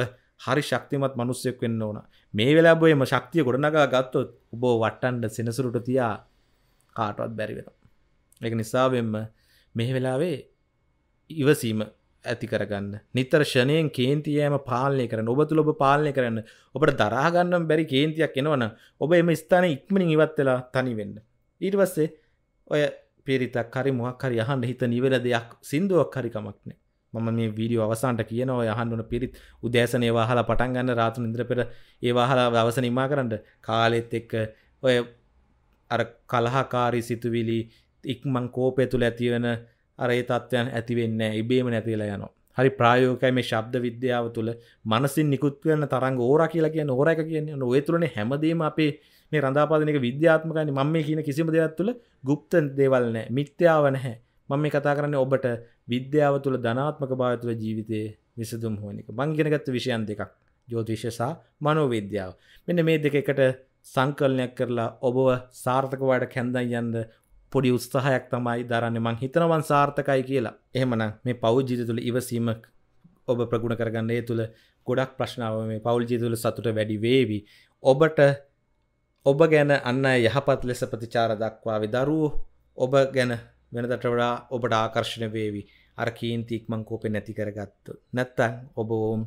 හරි ශක්තිමත් මනුස්සයෙක් වෙන්න ඕන මේ වෙලාබොයම ශක්තිය ගොඩනගා ගත්තොත් ඔබ වට්ටන්ඩ සෙනසුරුට තියා කාටවත් බැරිවෙන එක නිසාවෙන්ම මෙහ වෙලාවේ ඉවසීම ඇති කරගන්න නිතර ෂණයෙන් කේන්තියෑම පාලනය කරන ඔබතු ඔබ පාලනය කරන්න ඔබට දරාගන්නම් බැරි කේන්තියක් එනවන ඔබ එම ස්ථාන ඉක්මනින් ඉවත් වෙලා තනිවෙන්න ඊට පස්සේ ඔය පිරිතක් හරි මොහක් හරි යහන් හිත නිවල දෙයක් සිින්දුවක් හරිකමක්නේ මම මේ වීඩියෝ අවසන්ට කියනවා යහන්වන පිරිත් උදෑසන ඒවාහලා පටන් ගන්න රාතු ඉන්ද්‍ර පෙර ඒවාහලා අවසන නිමා කරන්න කාලෙත් එක්ක ඔය අර කලහාකාරී සිතුවිලි ඉක්මං කෝපය තුළ ඇතිවන අරේ තත්ත්වයන් ඇතිවෙන්න ඉබේම නැතිලා යනවා හරි ප්‍රායෝකයි මේ ශබ්ද විද්‍යාව තුළ මනසින් නිකුත්වන්න තරංග ඕර කියලා කියන ඕරක කියන්නේ ඔය තුළන හැමදීම අපේ මේ රඳාපාදනක විද්‍යාත්මකනි මම මේ කියන කිසිම දෙයක් තුළ ගුප්ත දේවල් නෑ මිත්‍යාව නැහැ මම මේ කතා කරන්නේ ඔබට විද්‍යාව තුළ ධනාත්මක භාව තුළ ජීවිතයේ විසඳුම් හොයන එක මං ඉගෙනගත්ත විෂයන් දෙකක් ජ්‍යොතිෂ සහ මනෝවිද්‍යාව මෙන්න මේ දෙක එකට සංකල්නයක් කරලා ඔබව සාර්ථකවාට කැන්දන් යන්න පොඩි උත්සාහයක් තමයි දරන්නේ මං හිතනවන් සාර්ථකයි කියලා එහෙමන මේ පෞද්ජිත තුළ ඉවසීමක් ඔබ ප්‍රගුණ කරගන්න ඒ තුළ ගොඩක් ප්‍රශ්නාව මේ පෞල්ජි තුළ සතුට වැඩි වේවි ඔබට ඔබ ගැන අන්න යහපත් ලෙස ප්‍රතිචාර දක්වාවි දරුවෝ ඔබ ගැන වෙනදට වඩා ඔබට ආකර්ශණ වේවි අර කීන්තිීක්මං කෝපෙ නැති කරගත්තු නැත්තන් ඔබ ඔවුම්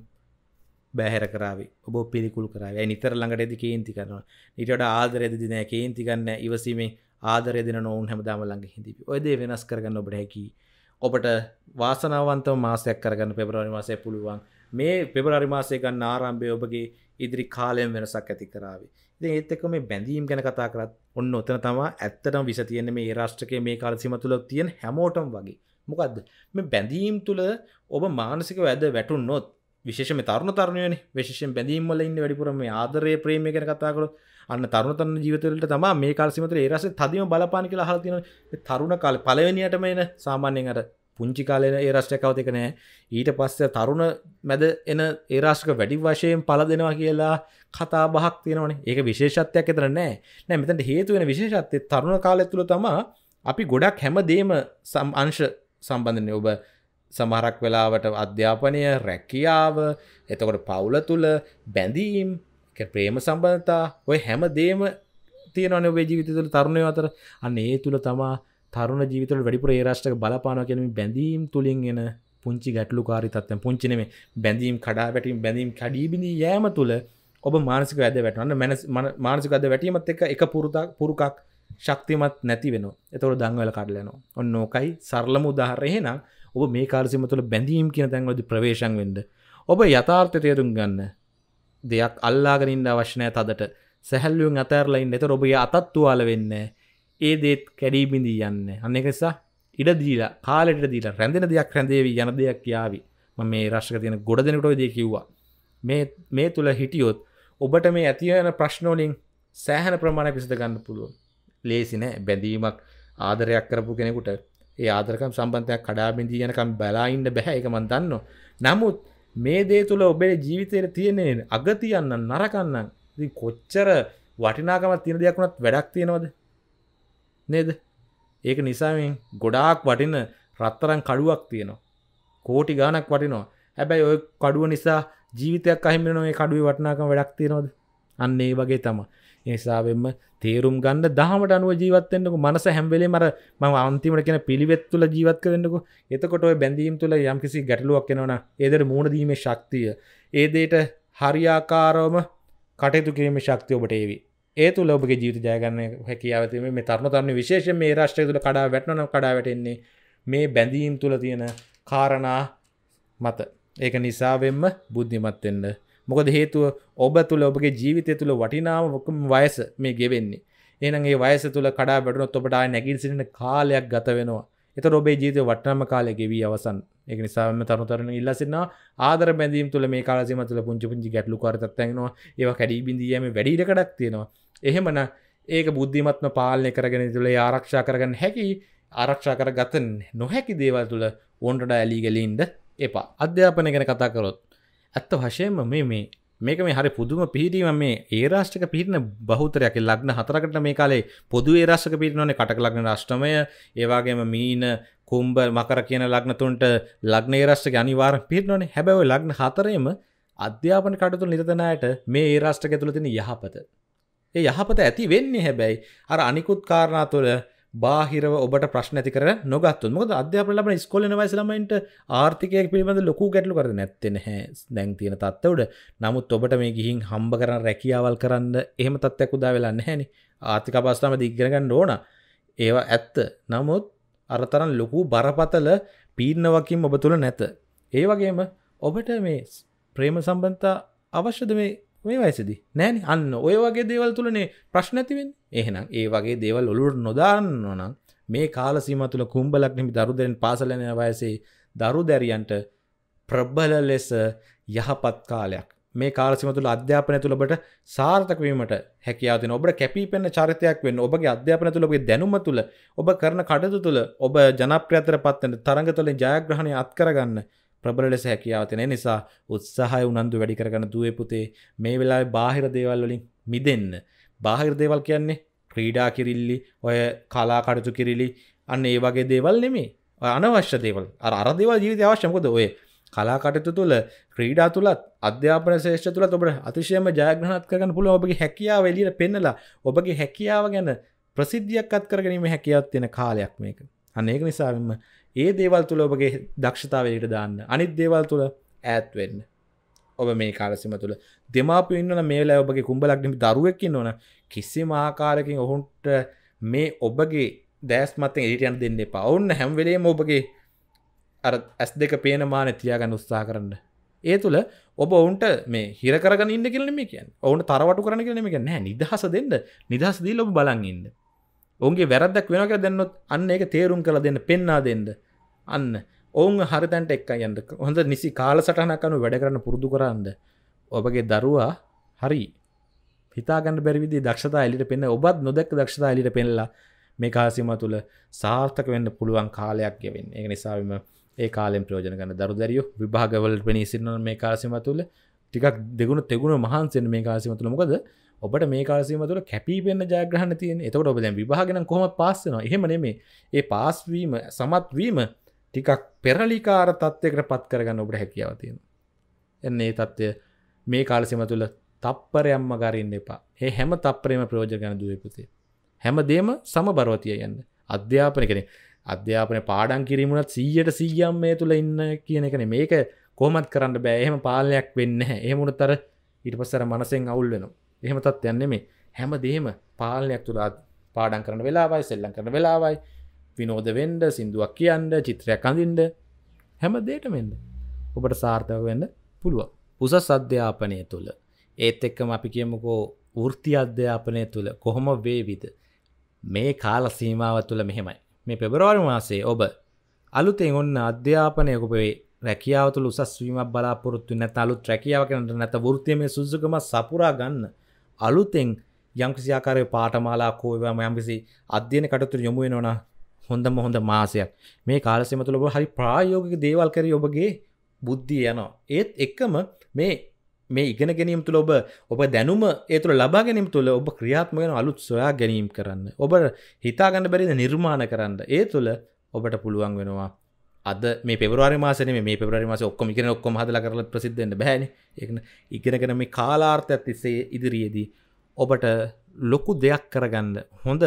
බෑහර කරාවේ ඔබ පිළිකුල් කරාව නිතර ළඟට ඇති කේන්ති කරනවා නිටට ආදර ඇදිදිනය කේන්ති ගන්න ඉවසීමේ ආදර දින නොවන් හැමදාම ළඟ හිදිපි ඔයදේ වෙනස් කරගන්න ඔබට හැකි ඔබට වාසනාවන්තව මාසයක් කරගන්න පෙබරවනි මාසය පුළුවන් මේ පෙබරරි මාසය ගන්න ආරම්භය ඔබගේ ඉදිරි කාලයෙන් වෙනසක් ඇති කරාවේ ඒත් එක මේ බැඳීම් ගැන කතා කරත් ඔන්න ඔතන තමා ඇත්තටම විස තියන මේ රාෂ්ට්‍රකය මේ කාලසිම තුළ තියෙන් හැමෝටම් වගේ මොකක්ද මේ බැඳීම් තුළ ඔබ මානසික වැද වැටුන් නොත් විශේෂම තරුණ තරණයන විශෂෙන් බැඳීම්වල ඉන්න වැඩිපුරම ආදරය ප්‍රේමය ගැන කතාකරු අන්න තරුණතරන ජීවිතවලට තම මේ කාලසිමතර ඒරස තදීම බලපාන කියලා හලතින තරුණ කාල පලවෙනියටම එන සාමාන්‍යයෙන් අර පුංචි කාලන ඒ රශ්ටකවතික නෑ ඊට පස්ස තරුණ මැද එන ඒරාශ්ක වැඩි වශයෙන් පල දෙනවා කියලා කතා බහක් තියෙනවන ඒක විශේෂත්වයක් එතර නෑ නෑ මෙතට හේතුවෙන විශේෂත්ය තරුණ කාලය තුළ තම අපි ගොඩක් හැම දේම සම් අංශ සම්බන්ධනය ඔබ සමහරක් වෙලාවට අධ්‍යාපනය රැකියාව එතකොට පවුල තුළ බැඳීම් ප්‍රේම සම්බන්ධතා ඔය හැම දේම තියෙනවන ඔබේ ජීවිත තුළ තරුණය අතර අන්න ඒ තුළ තමා තරුණ ජීවිතවල වැඩිපුර ඒ රාෂ්ටක බලපානවා කියන මේ බැඳීම් තුලින් එන පුංචි ගැටලු කාරිතත්වය පුංචි නෙමේ බැඳීම් කඩා වැටීම් බැඳීම් කඩීබිනි යෑම තුළ ඔබ මානසික ඇද වැටන්න මැන මානසිකද වැටීමත් එක එක පුරුතක් පුරුකක් ශක්තිමත් නැති වෙන එතවට දංවල කඩලනවා ඔන්න ඕකයි සරලම උදාහරහෙන ඔබ මේ කාරසිම තුළ බැඳීම් කියන තැන්වලද ප්‍රවේශන් වෙන්ඩ ඔබ යථාර්ථ තේරුම් ගන්න දෙයක් අල්ලාගනින්ද අවශ්‍යනය තදට සැහැල්ලුවෙන් අතෑරලයින් එත ඔබ අතත්තුවාල වෙන්නේ ඒ දේත් කැඩීබිඳී යන්න අන්න එකසා ඉඩ දීලා කාලෙට දීලා රැඳෙන දෙයක් රැඳේවී යන දෙයක් යාවි ම මේ රශ්ක තියෙන ගොඩ දෙනට දේ කිව්වා මේ තුළ හිටියොත් ඔබට මේ ඇතියන ප්‍රශ්නෝලින් සෑහන ප්‍රමාණයක් විසඳ ගන්න පුළුවන් ලේසිනෑ බැඳීමක් ආදරයක් කරපු කෙනෙකුට ඒ ආදරකම් සම්බන්ධයක් කඩාබිඳී යනකම් බැලාඉන්න බැහැ එක මන් දන්න. නමුත් මේ දේ තුළ ඔබේ ජීවිතයට තියෙනෙන් අගතියන්න නරකන්න කොච්චර වටිනාකමත් තියෙන දෙයක් වුණත් වැඩක් තියෙනවද නේද ඒක නිසාෙන් ගොඩාක් වටින රත්තරන් කඩුවක් තියෙනවා කෝටි ගානක් වටිනවා හැබැයි ඔය කඩුව නිසා ජීවිතයක් අහිමින ඔය කඩුව වටනාකම වැඩක් තියෙනවද අන්න ඒ වගේ තම ඒසාාවෙන්ම තේරුම් ගන්න දහමට අනුව ජීවත්තෙන්න්නක මනස හැම්වෙලේ මර ම අන්තිමට කියෙන පිළිවෙත් තුළ ජීවත් කරෙන්න්නකු එතකොට බැඳීම් තුළ යම්කිසි ගැටලුවක් කෙනවන ඒදර මූුණදීම ශක්තිය ඒදේට හරියාකාරවම කටයුතු කිරීම ශක්තිය ඔබට ඒවී ඒතු ලෝබගේ ජීවිත ජයගන්න හැකියාවතේ මේ තරන තරන්න විශේෂ මේ රශ්ටය තුළ කඩා වැටන කඩා වැටෙන්නේ මේ බැඳීම් තුළ තියෙන කාරණා මත ඒක නිසාවෙන්ම බුද්ධිමත්වෙන්න මොකද හේතුව ඔබ තුළ ඔබගේ ජීවිතය තුළ වටිනාව මොකම වයස මේ ගෙවෙන්නේ ඒනගේ වයස තුළ කඩා වැටනොත් ඔබට නැගින් සිටින කාලයක් ගත වෙනවා එත ඔබේ ජීවිත වටනම කාලය ගෙවී අවසන් එක නිසාම තරුතරන ඉල්ලසින්න ආදර බැඳීම් තුළ මේ කාලසිම තුළ පුංචි පුංචි ගැටලු කරතත් ඇෙනවා ඒවා කැඩී බිඳීම වැඩිඩකඩක් තියෙනවා එහෙමන ඒක බුද්ධිමත්ම පාලනය කරගෙන තුළේ ආරක්ෂා කරගන්න හැකි ආරක්ෂා කර ගතන් නොහැකි දේවල් තුළ ඕන්ටඩ ඇලිගලින්ට එපා අධ්‍යාපනය ගැන කතාකරොත් ඇත්ත වශයෙන්ම මේ මේ මේක මේ හරි පුදුම පිහිටීම මේ ඒරාෂ්ටික පිහිටන බහතරයක් ලක්න හතරකට මේ කාලේ පොදු ඒරාශක පිහිටනොනේ කට ලක්න රශ්ටමය ඒවාගේම මීන කුම්බ මකර කියන ලක්නතුන්ට ලක්න ඒරාෂ්ටක අනිවාර පිහිටනොනේ හැබැව ලක්න හතරේම අධ්‍යාපන කටතු නිතනයට මේ ඒරාෂ්ටක තුළතින යහපත ඒ යහපත ඇති වෙන්නේ හැබැයි අර අනිකුත් කාරණා තුළ බාහිරව ඔබට ප්‍රශ්න ඇති කර නොගත්තු මොකද අධ්‍යාපන ලබන ඉස්කෝලේ වයසළමයින්ට ආර්ථිකය පිළිබඳ ලොකු ගැටලු කරද නැත්තේ නැහැ දැන් තියෙන තත්ත්ව උඩ නමුත් ඔබට මේ ගිහින් හම්බ කරන රැකියාවල් කරන්න එහෙම තත්ත්වයක් උදා වෙලා නැහැ නේ ආර්ථික අවස්ථාව දිග්ගෙන ගන්න ඕන ඒවා ඇත්ත නමුත් අර තරම් ලොකු බරපතල පීඩනවකින් ඔබ තුල නැත ඒ වගේම ඔබට මේ ප්‍රේම සම්බන්ධතා අවශ්‍යද මේ මේ වයිසදි නෑන අන්න ඔය වගේ දේවල් තුළනේ ප්‍රශ්නැතිවෙන් එහෙනම් ඒ වගේ දේවල් ඔලුට නොදාන්නනම් මේ කාලසීම තුළ කුම්ඹලක් නිමි දරුදරෙන් පාසලන වයසේ දරු දැරියන්ට ප්‍රබ්බල ලෙස යහපත් කාලයක් මේ කාලසිම තුළ අධ්‍යාපන තුළබට සාර්ථකවීමට හැකියාව ඔබට කැපිපෙන්න්න චරිතයක් වෙන් ඔබගේ අධ්‍යාපන තුළබේ දැනුම තුළ ඔබ කරන කටතු තුළ ඔබ ජනප්‍රයතර පත්වන තරඟ තුළින් ජයග්‍රහණය අත්කරගන්න ප්‍රබල ලෙස හැකියාව තියෙන නිසා උත්සාහය උනන්දු වැඩි කරගන්න දුවේ පුතේ මේ වෙලාවේ බාහිර දේවල් වලින් මිදෙන්න බාහිර දේවල් කියන්නේ ක්‍රීඩා කිරිල්ලි ඔය කලා කටයුතු කිරිලි අන්න ඒ වගේ දේවල් නෙමේ ඔය අනවශ්‍ය දේවල් අර අර දේවල් ජීවිතය අවශ්‍ය මොකද ඔය කලා කටයුතු තුළ ක්‍රීඩා තුළත් අධ්‍යාපන ශේෂ්ඨ තුළත් ඔබට අතිශයම ජයග්‍රහණත් කරගන්න පුළුවන් ඔබගේ හැකියාව එළියට පෙන්නලා ඔබගේ හැකියාව ගැන ප්‍රසිද්ධියක් අත් කරගැනීම හැකියාවක් තියෙන කාලයක් මේක. අන්න ඒක නිසාම ඒ දේවල් තුළ ඔබගේ දක්ෂතාවයට දාන්න අනිත් දේවල් තුළ ඇත්වෙන්න ඔබ මේ කාලසිම තුළ දෙමාප ඉන්නන මේලා ඔබගේ කුම්ඹලක්නම දරුවක්කින් ඕන කිසි මාකාරකින් ඔහුන්ට මේ ඔබගේ දෑස්මත්තෙන් එඩිටයන් දෙන්න එපා ඔන්න හැම්වෙලේ ඔබගේ අර ඇස් දෙක පේන මාන තියාගන්න උත්සා කරන්න ඒ තුළ ඔබ ඔවුන්ට මේ හිරකරග ඉන්න කියලම කියන් ඔවුන් තරවට කරන කියනම කියන්න නිදහස දෙන්න නිදහස්දී ලොබ බලන් ඉන්න ඔවුන්ගේ වැරද්දක් වෙනක දෙන්නොත් අන්න එක තේරුම් කළ දෙන්න පෙන්නා දෙන්න අන්න ඔවුන් හරිතැන්ට එක් යන්න හොඳ නිසි කාල සටනකනු වැඩ කරන්න පුරුදු කරන්න ඔබගේ දරුවා හරි හිතාගන්න බැරිවිදි දක්ෂතා එලිට පෙන්න ඔබත් නොදැක් දක්ෂතා එලිට පෙන්ලා මේ කාසිම තුළ සාර්ථක වෙන්න පුළුවන් කාලයක් ගෙවෙන් ඒ නිසාම ඒ කාලෙන් ප්‍රෝජන ගන්න දරු දැරියෝ විභාගවල පෙනී සිරන මේ කාසිම තුළ ටිකක් දෙගුණ තෙගුණ මහන්සෙන් මේ කාසිම තුළ මොකද ඔබට මේ කාලසීම තුළ කැපිපෙන්න්න ජයග්‍රහණ තියෙන් එතකට ඔබ දැන් විභාගෙන කොම පස්සන එහෙමන මේ ඒ පාස්වීම සමත්වීම ටිකක් පෙරලිකාර තත්වයකට පත් කරගන්න ඔබට හැකියාව තියෙන. එන්නේ තත්ත්වය මේ කාලසිම තුළ තප්පරයම්ම ගරන්න එපා ඒ හැම තප්පරේම ප්‍රෝජගන දුවපුතේ. හැම දේම සම බරවතිය යන්න අධ්‍යාපන කෙනෙ අධ්‍යාපන පාඩන් කිරීමුණත් සීයට සීයම් මේ තුළ ඉන්න කියන එකන මේක කොමත් කරන්න බෑ එහෙම පාලයක් වෙන්න එහෙමුණුත් තර ඉට පස්සර මනසෙන් අවුල් වෙනවා. එහෙමතත් යන්නේ මේ හැම දේම පාලනයක් තුළා පාඩන් කරන වෙලාවයි සෙල්ලන් කරන වෙලාවයි විනෝද වෙන්ඩ සිින්දුවක් කියන්න චිත්‍රයක් අඳින්ඩ හැම දේට වෙන්ඩ ඔබට සාර්ථක වෙන්න පුළුව උසස් අධ්‍යාපනය තුළ ඒත් එක්කම අපි කියමුකෝ ෘති අධ්‍යාපනය තුළ කොහොම වේවිද මේ කාල සීමාව තුළ මෙහෙමයි මේ පෙබරවාරි මාසේ ඔබ අලුතෙන් ඔන්න අධ්‍යාපනය ඔබේ රැකියාවතුළ උසස්වීම බලාපොරොත්තු නැත අලුත් රැකියාව කරට නැත ෘතියම සුසකම සපුරා ගන්න අලුතෙන් යම්කිසි ආකාරයේ පාඨමාලා කෝවම යම්කිසි අධ්‍යයන කටයුතු යොමු වෙනවා හොඳම හොඳ මාසයක්. මේ කාලසීම තුළ ඔබ හරි ප්‍රායෝගික දේවල් කරේ ඔබගේ බුද්ධිය යනවා. ඒත් එක්කම මේ මේ ඉගෙන ගැනීම තුළ ඔබ ඔබ දැනුම ඒ තුළ ලබා ගැනීම තුළ ඔබ ක්‍රියාත්මක වෙන අලුත් සොයා ගැනීම කරන්න. ඔබ හිතා ගන්න බැරිද නිර්මාණ කරන්න. ඒ තුළ ඔබට පුළුවන් වෙනවා අද මේ පෙවරවාරි මාසන මේ පෙවරි මාස ඔක්කොම එකන ඔක්කොම හදල කරල ප්‍රසිද්ධන්න බැන එකන ඉගෙනගෙන මේ කාලාර්ථයක් තිස්සේ ඉදිරියේදී ඔබට ලොකු දෙයක් කරගන්න හොඳ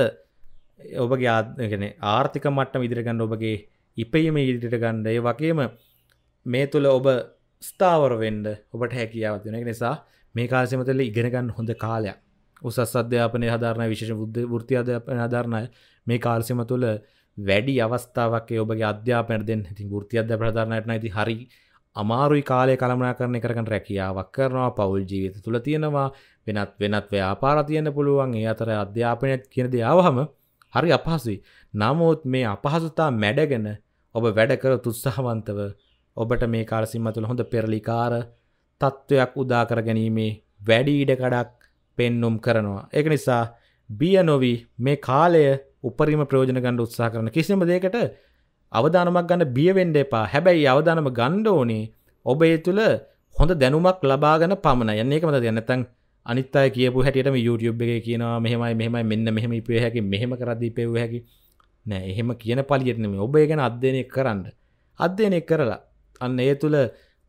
ඔබගේ ආගෙන ආර්ථික මට්ටම ඉදිරගන්න ඔබගේ ඉපයම ඉදිරිට ගණ්ඩ ඒ වගේම මේ තුළ ඔබ ස්ථාවරවෙන්ඩ ඔබට හැකියාවත් වෙන නිසා මේ කාසමතල ඉගෙනගන්න හොඳ කාලයක් උසස් අධ්‍යාපනය හධාරණ විශෂ බුද්ධ ෘතියාධ්‍යාපන ආධාරණය මේ කාල්සිම තුළ වැඩි අවස්ථාවක් ඔබගේ අධ්‍යාපනයට දෙන්න ඉතින් ෘති අධ්‍ය ප්‍රධාරණයට ඇති හරි අමාරුයි කාලය කළමනා කරණය කරන රැකියාවක් කරනවා පවුල් ජීවිත තුළ තියෙනවා වෙනත් වෙනත් ව්‍යාපාර තියන්න පුළුවන් ඒ අතර අධ්‍යාපනයක් කියනද යාවහම හරි අපහසුයි නමුත් මේ අපහසුතා මැඩගෙන ඔබ වැඩකර තුත්සාහවන්තව ඔබට මේ කාරසිම්ම තුළ හොඳ පෙරලිකාර තත්ත්වයක් උදාකර ගැනීමේ වැඩි ඉඩකඩක් පෙන්නුම් කරනවා. ඒක නිසා බිය නොවී මේ කාලය උපරිම ප්‍රයෝජන ගණ්ඩ උත්සා කරන කිසිම දෙකට අවධානමක් ගන්න බියවෙන්ඩ එපා හැබැයි අවධානම ගණ්ඩ ඕනේ ඔබේ තුළ හොඳ දැනුමක් ලබාගෙන පමණ යන්නේ මත යන්නතන් අනිත්තා කියපු හැටියටම YouTube එක කියනවා මෙහමයි මෙහමයි මෙන්න මෙහම ඉපේ හැකි මෙහෙම කරදී පෙව් හැකි නෑ එහෙම කියන පලියටනම ඔබ ගැන අධ්‍යනය කරන්න අධ්‍යයනය කරලා අන්න ඒ තුළ